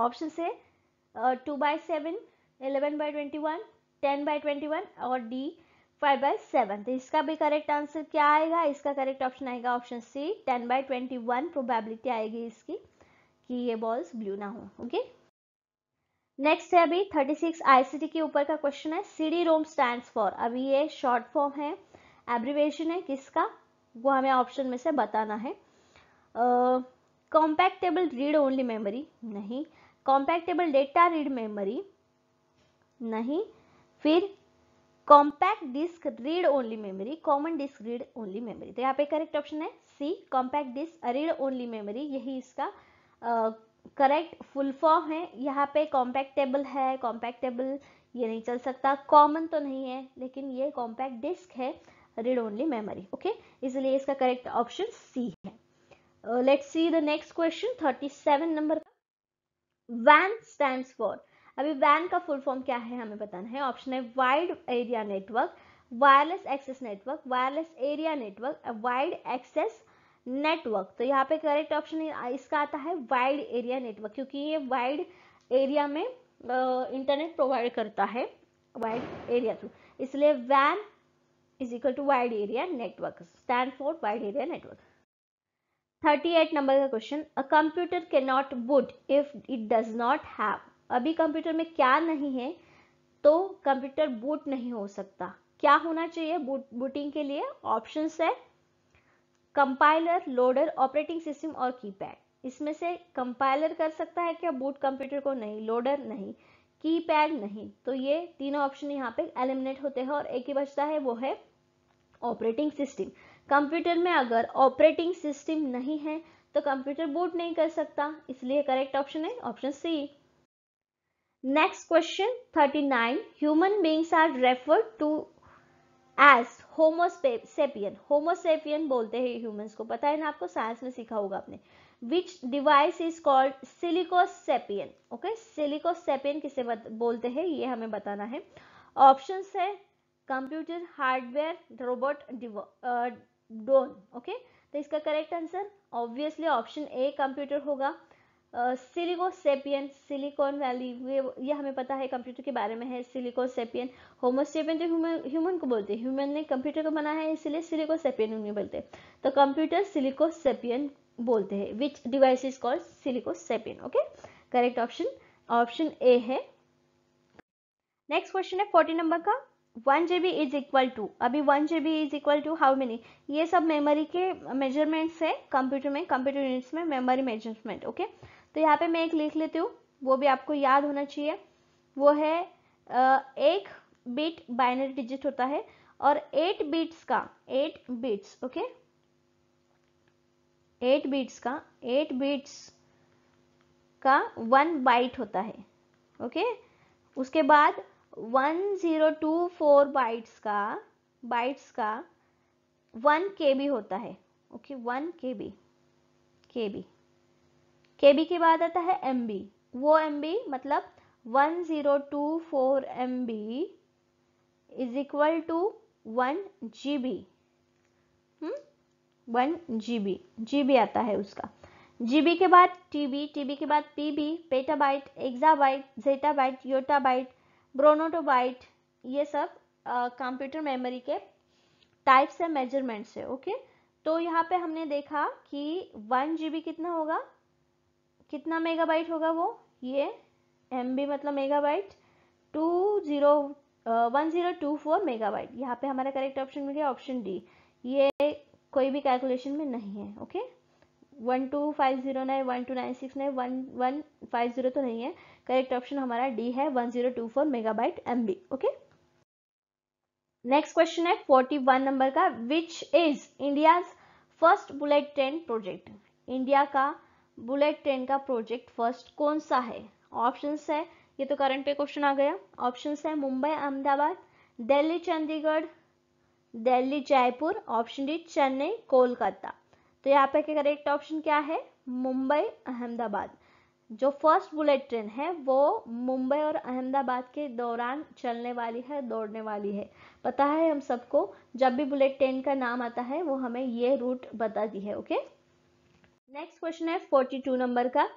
[SPEAKER 1] ऑप्शन से two by seven eleven by twenty one ten by twenty one और डी फाइव बाई सेवन तो इसका भी करेक्ट आंसर क्या आएगा इसका करेक्ट ऑप्शन आएगा option C ten by twenty one probability आएगी इसकी कि ये बॉल्स ब्लू ना हो ओके नेक्स्ट है अभी थर्टी 36 आईसीटी के ऊपर का क्वेश्चन है C D ROM stand for अभी ये शॉर्ट फॉर्म है एब्रिवेशन है किसका वो हमें ऑप्शन में से बताना है कॉम्पैक्टेबल रीड ओनली मेमोरी नहीं कॉम्पैक्टेबल डेटा रीड मेमोरी नहीं फिर compact disc read only memory common disc read only memory तो यहाँ पे करेक्ट ऑप्शन है C compact disc read only memory यही इसका करेक्ट फुल फॉर्म है यहाँ पे कॉम्पैक्टेबल है कॉम्पैक्टेबल ये नहीं चल सकता कॉमन तो नहीं है लेकिन ये कॉम्पैक्ट डिस्क है रीड ओनली मेमोरी ओके इसलिए इसका करेक्ट ऑप्शन सी है let's see the next question seven number का वैन स्टैंड फॉर अभी वैन का फुल फॉर्म क्या है हमें बताना है ऑप्शन है wide area network wireless access network wireless area network wide access network तो यहाँ पे करेक्ट ऑप्शन इसका आता है वाइड एरिया नेटवर्क क्योंकि ये वाइड एरिया में इंटरनेट प्रोवाइड करता है वाइड एरिया थ्रू इसलिए वैन is equal to wide area network stand for wide area network 38 number का question a computer cannot boot if it does not have अभी कंप्यूटर में क्या नहीं है तो कंप्यूटर बूट नहीं हो सकता क्या होना चाहिए बूट बूटिंग के लिए ऑप्शन है कंपाइलर लोडर ऑपरेटिंग सिस्टम और कीपैड इसमें से कंपाइलर कर सकता है क्या बूट कंप्यूटर को नहीं लोडर नहीं कीपैड नहीं तो ये तीनों ऑप्शन यहाँ पे एलिमिनेट होते हैं और एक ही बचता है वो है ऑपरेटिंग सिस्टम कंप्यूटर में अगर ऑपरेटिंग सिस्टम नहीं है तो कंप्यूटर बूट नहीं कर सकता इसलिए करेक्ट ऑप्शन है option C Next question 39. Human beings are referred to as homo sapien homo बोलते हैं ह्यूमंस को पता है ना आपको साइंस में सीखा होगा आपने which device is called silicosapien okay silicosapien किसे बोलते हैं ये हमें बताना है ऑप्शन है computer hardware robot done okay तो इसका correct answer obviously option A computer होगा सेपियन सिलिकॉन वैली ये ये हमें पता है कंप्यूटर के बारे में है सिलिकोसेपियन होमोसेपियन तो ह्यूमन ह्यूमन को बोलते हैं ह्यूमन ने कंप्यूटर को बनाया है इसलिए सिलिकोसेपियन उन्हें बोलते हैं तो कंप्यूटर सिलिकोसेपियन बोलते हैं which device is called sapien okay correct option option A है नेक्स्ट क्वेश्चन है फोर्टी नंबर का one J B is equal to अभी one J B is equal to how many ये सब मेमोरी के मेजरमेंट्स है कंप्यूटर में कंप्यूटर यूनिट्स में मेमोरी मेजरमेंट ओके okay? तो यहाँ पे मैं एक लिख लेती हूँ वो भी आपको याद होना चाहिए वो है एक बिट बाइनरी डिजिट होता है और एट बिट्स का eight bits okay eight bits का एट बिट्स का वन बाइट होता है ओके उसके बाद one zero two four bytes का बाइट्स का वन के बी होता है okay one K B K B K B के बाद आता है एम बी वो एम बी मतलब one zero two four M B is equal to one G B one G B G B आता है उसका बी के बाद टीबी बी के बाद PB petabyte exabyte zettabyte yottabyte brontobyte ये सब कंप्यूटर मेमोरी के टाइप्स है मेजरमेंट्स है ओके तो यहाँ पे हमने देखा कि वन बी कितना होगा कितना मेगाबाइट होगा वो ये एम मतलब megabyte two zero one zero two four megabyte यहाँ पे हमारा करेक्ट ऑप्शन मिल गया ऑप्शन डी ये कोई भी कैलकुलेशन में नहीं है okay one two five zero nine one two nine six nine one one five zero तो नहीं है करेक्ट ऑप्शन हमारा डी है one zero two four megabyte M B okay next question है फोर्टी वन नंबर का which is India first bullet train project India का बुलेट ट्रेन का प्रोजेक्ट फर्स्ट कौन सा है ऑप्शन है ये तो करंट पे क्वेश्चन आ गया ऑप्शन है मुंबई अहमदाबाद दिल्ली चंडीगढ़ दिल्ली जयपुर ऑप्शन डी चेन्नई कोलकाता तो यहाँ पे करेक्ट ऑप्शन क्या है मुंबई अहमदाबाद जो फर्स्ट बुलेट ट्रेन है वो मुंबई और अहमदाबाद के दौरान चलने वाली है दौड़ने वाली है पता है हम सबको जब भी बुलेट ट्रेन का नाम आता है वो हमें ये रूट बताती है ओके नेक्स्ट क्वेश्चन है 42 नंबर का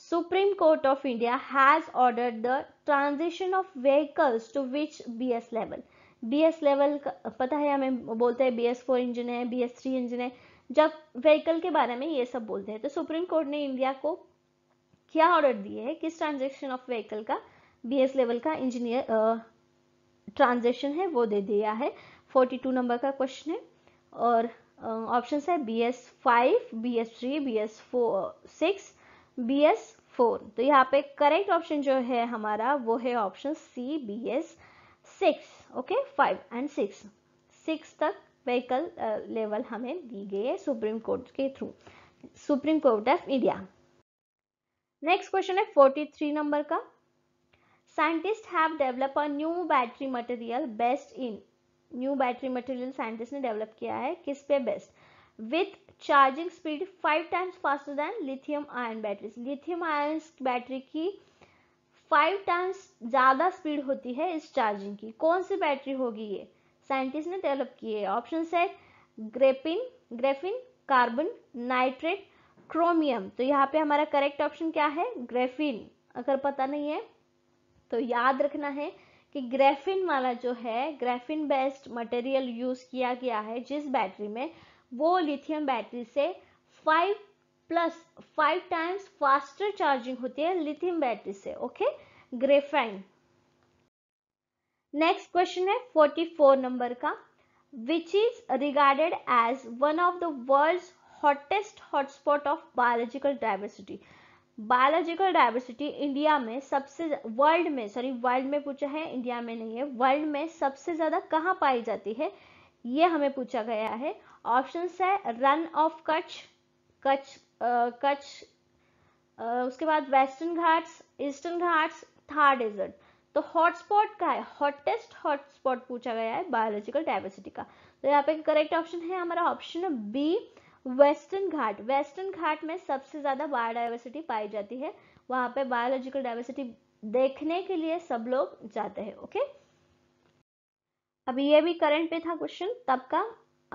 [SPEAKER 1] supreme court of India has order the transition of vehicles to which BS level BS level पता है हमें बोलते हैं बीएस फोर इंजन है बीएस थ्री इंजन है जब व्हीकल के बारे में ये सब बोलते हैं तो सुप्रीम कोर्ट ने इंडिया को क्या ऑर्डर दिए है किस ट्रांजेक्शन ऑफ व्हीकल का बीएस लेवल का इंजीनियर ट्रांजेक्शन है वो दे दिया है 42 नंबर का क्वेश्चन है और ऑप्शन है B S five B S three B S four six B S four तो यहाँ पे करेक्ट ऑप्शन जो है हमारा वो है option C B S six okay five and six six तक व्हीकल लेवल uh, हमें दी गई है सुप्रीम कोर्ट के through supreme court of India next question है फोर्टी थ्री नंबर का scientist have develop a new battery material best in new battery material scientist ने डेवलप किया है किस पे best with charging speed five times faster than lithium ion battery lithium ion battery की फाइव टाइम्स ज़्यादा स्पीड होती है इस चार्जिंग की कौन सी बैटरी होगी ये साइंटिस्ट ने डेवलप की है ऑप्शन है graphene graphene carbon nitrate chromium तो यहाँ पे हमारा करेक्ट ऑप्शन क्या है ग्रेफिन अगर पता नहीं है तो याद रखना है कि ग्रेफिन वाला जो है ग्रेफिन बेस्ड मटेरियल यूज़ किया गया है जिस बैटरी में वो लिथियम बैटरी से five plus five times faster charging होती है लिथियम बैटरी से ओके ग्रेफाइन नेक्स्ट क्वेश्चन है 44 नंबर का which is regarded as one of the world hottest hotspot of biological diversity biological diversity India में सबसे वर्ल्ड में सॉरी वर्ल्ड में पूछा है इंडिया में नहीं है वर्ल्ड में सबसे ज़्यादा कहाँ पाई जाती है ये हमें पूछा गया है ऑप्शन है रन ऑफ कच्छ कच्छ कच्छ उसके बाद western Ghats eastern Ghats Thar desert तो हॉटस्पॉट का है हॉटेस्ट हॉटस्पॉट पूछा गया है बायोलॉजिकल डाइवर्सिटी का तो यहाँ पे करेक्ट ऑप्शन है हमारा option B western Ghat western Ghat में सबसे ज़्यादा बायोडाइवर्सिटी पाई जाती है वहां पे बायोलॉजिकल डाइवर्सिटी देखने के लिए सब लोग जाते हैं ओके अभी ये भी करंट पे था क्वेश्चन तब का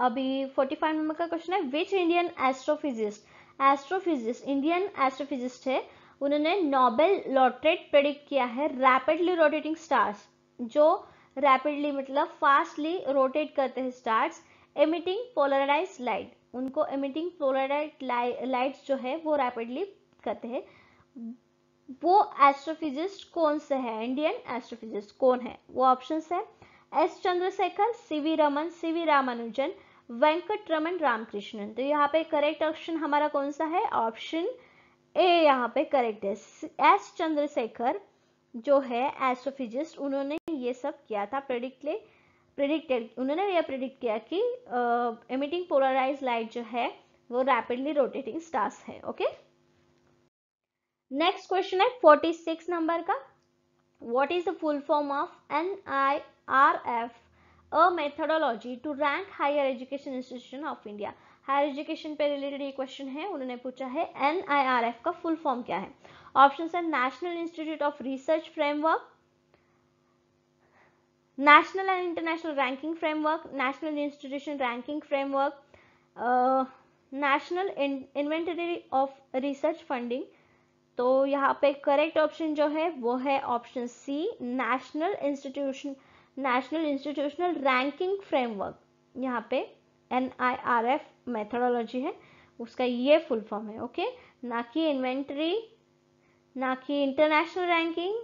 [SPEAKER 1] अभी 45 नंबर का क्वेश्चन है which Indian astrophysicist astrophysicist Indian astrophysicist है उन्होंने नोबेल लॉटरेट प्रेडिक्ट किया है रैपिडली रोटेटिंग स्टार्स जो रैपिडली मतलब फास्टली रोटेट करते हैं स्टार्स एमिटिंग पोलराइज लाइट उनको एमिटिंग फ्लोराइड लाइट्स जो है वो रैपिडली करते हैं वो एस्ट्रोफिजिस्ट कौन से है इंडियन एस्ट्रोफिजिस्ट कौन है वो ऑप्शन है S Chandrasekhar CV Raman CV Ramanujan Venkat Raman Ramakrishnan तो यहाँ पे करेक्ट ऑप्शन हमारा कौन सा है ऑप्शन ए यहाँ पे करेक्ट है एस चंद्रशेखर जो है एस्ट्रोफिजिस्ट उन्होंने ये सब किया था प्रेडिक्ट प्रिडिक्टेड उन्होंने यह प्रिडिक्ट किया कि एमिटिंग पोलराइज लाइट जो है वो रैपिडली रोटेटिंग स्टार्स है ओके नेक्स्ट क्वेश्चन है 46 नंबर का what is the full form of N I R F a methodology to rank higher education institution of India higher education पे रिलेटेड ये क्वेश्चन है उन्होंने पूछा है एन आई आर एफ का फुल फॉर्म क्या है ऑप्शन है national institute of research framework national and international ranking framework, national institution ranking framework, uh, national inventory of research funding तो यहाँ पे करेक्ट ऑप्शन जो है वो है option C national institution national institutional ranking framework यहाँ पे N I R F methodology है उसका ये फुल फॉर्म है ओके ना कि इन्वेंटरी ना कि इंटरनेशनल रैंकिंग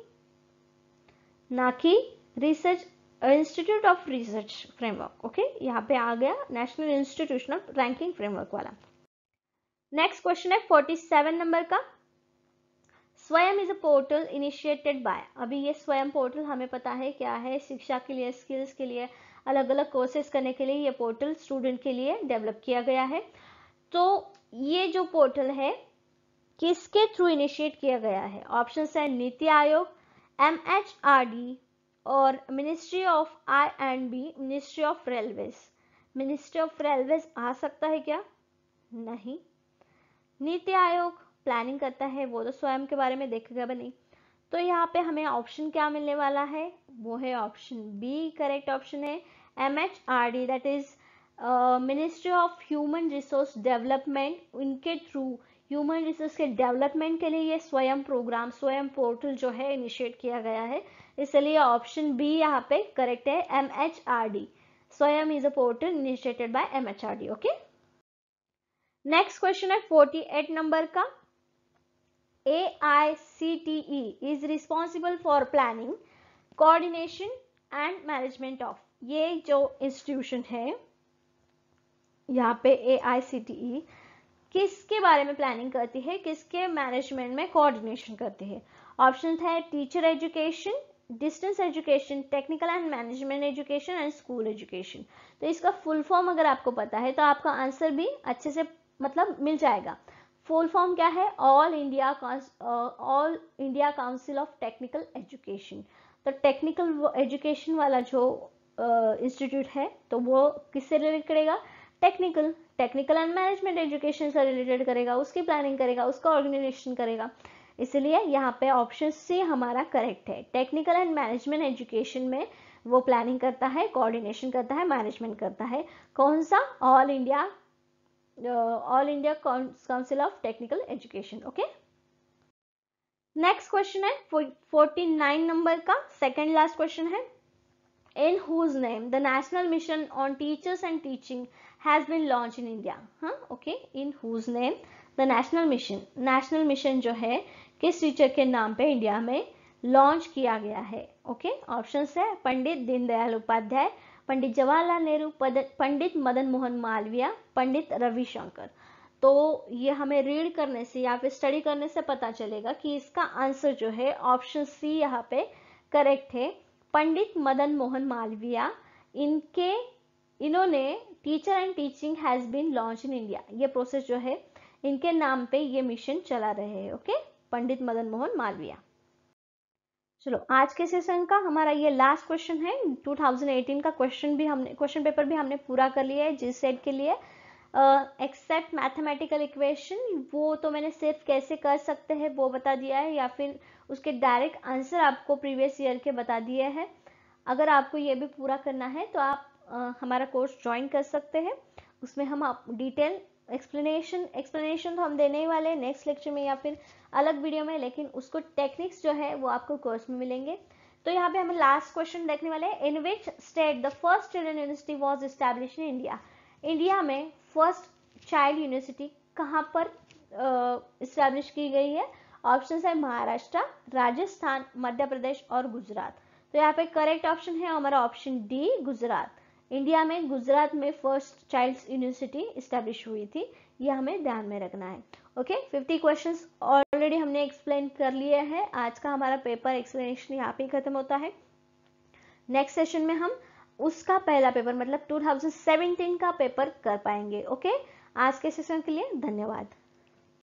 [SPEAKER 1] ना कि research institute of research framework okay यहाँ पे आ गया national institution of ranking framework वाला नेक्स्ट क्वेश्चन है 47 नंबर का Swayam is a portal initiated by अभी ये स्वयं पोर्टल हमें पता है क्या है शिक्षा के लिए स्किल्स के लिए अलग अलग कोर्सेस करने के लिए ये पोर्टल स्टूडेंट के लिए डेवलप किया गया है तो ये जो पोर्टल है किसके थ्रू इनिशिएट किया गया है ऑप्शन है NITI Aayog M H R D और ministry of I and B ministry of railways ministry of railways आ सकता है क्या नहीं नीति आयोग प्लानिंग करता है वो तो स्वयं के बारे में देखेगा बनी तो यहाँ पे हमें ऑप्शन क्या मिलने वाला है वो है ऑप्शन बी करेक्ट ऑप्शन है M H R D that is ministry of human resource development उनके थ्रू ह्यूमन रिसोर्स के डेवलपमेंट के लिए ये स्वयं प्रोग्राम स्वयं पोर्टल जो है इनिशिएट किया गया है इसलिए ऑप्शन बी यहाँ पे करेक्ट है M H R D Swayam is a portal initiated by M H R D okay next question है फोर्टी एट नंबर का A I C T E is responsible for planning coordination and management of ये जो इंस्टीट्यूशन है यहाँ पे ए आई सी टी ई किसके बारे में प्लानिंग करती है किसके मैनेजमेंट में कोऑर्डिनेशन करती है ऑप्शन है teacher education distance education technical and management education and school education तो इसका फुल फॉर्म अगर आपको पता है तो आपका आंसर भी अच्छे से मतलब मिल जाएगा फुल फॉर्म क्या है all India all India council of technical education तो टेक्निकल एजुकेशन वाला जो इंस्टीट्यूट uh, है तो वो किससे रिलेट करेगा technical technical and management education से रिलेटेड करेगा उसकी प्लानिंग करेगा उसका ऑर्गेनाइजेशन करेगा इसलिए यहाँ पे ऑप्शन सी हमारा करेक्ट है टेक्निकल एंड मैनेजमेंट एजुकेशन में वो प्लानिंग करता है कोऑर्डिनेशन करता है मैनेजमेंट करता है कौन सा all India all India council of technical education okay next question है फोर्टी नाइन नंबर का सेकेंड लास्ट क्वेश्चन है in whose name the national mission on teachers and teaching has been launched in India. हाँ okay in whose name the national mission national mission जो है किस टीचर के नाम पे इंडिया में लॉन्च किया गया है ओके okay? ऑप्शन है पंडित दीनदयाल उपाध्याय पंडित जवाहरलाल नेहरू पंडित मदन मोहन मालवीय पंडित रविशंकर तो ये हमें रीड करने से या फिर स्टडी करने से पता चलेगा कि इसका आंसर जो है ऑप्शन सी यहाँ पे करेक्ट है पंडित मदन मोहन मालवीय इनके इन्होंने teacher and teaching has been launch in India ये प्रोसेस जो है इनके नाम पे ये मिशन चला रहे हैं ओके पंडित मदन मोहन मालविया चलो आज के सेशन का हमारा ये लास्ट क्वेश्चन है 2018 का क्वेश्चन भी हमने क्वेश्चन पेपर भी हमने पूरा कर लिया है जिस सेट के लिए एक्सेप्ट मैथमेटिकल इक्वेशन वो तो मैंने सिर्फ कैसे कर सकते हैं वो बता दिया है या फिर उसके डायरेक्ट आंसर आपको प्रीवियस ईयर के बता दिए हैं अगर आपको ये भी पूरा करना है तो आप हमारा कोर्स ज्वाइन कर सकते हैं उसमें हम आप डिटेल एक्सप्लेनेशन एक्सप्लेनेशन तो हम देने ही वाले हैं नेक्स्ट लेक्चर में या फिर अलग वीडियो में लेकिन उसको टेक्निक्स जो है वो आपको कोर्स में मिलेंगे तो यहाँ पे हमें लास्ट क्वेश्चन देखने वाले हैं in which state the first children university was establish in India India में फर्स्ट चाइल्ड यूनिवर्सिटी कहाँ पर इस्टेब्लिश की गई है ऑप्शन है महाराष्ट्र राजस्थान मध्य प्रदेश और गुजरात तो यहाँ पे करेक्ट ऑप्शन है हमारा ऑप्शन डी गुजरात इंडिया में गुजरात में फर्स्ट चाइल्ड यूनिवर्सिटी इस्टेब्लिश हुई थी ये हमें ध्यान में रखना है ओके फिफ्टी क्वेश्चन ऑलरेडी हमने एक्सप्लेन कर लिए हैं आज का हमारा पेपर एक्सप्लेनेशन यहाँ पे खत्म होता है नेक्स्ट सेशन में हम उसका पहला पेपर मतलब 2017 का पेपर कर पाएंगे ओके आज के सेशन के लिए धन्यवाद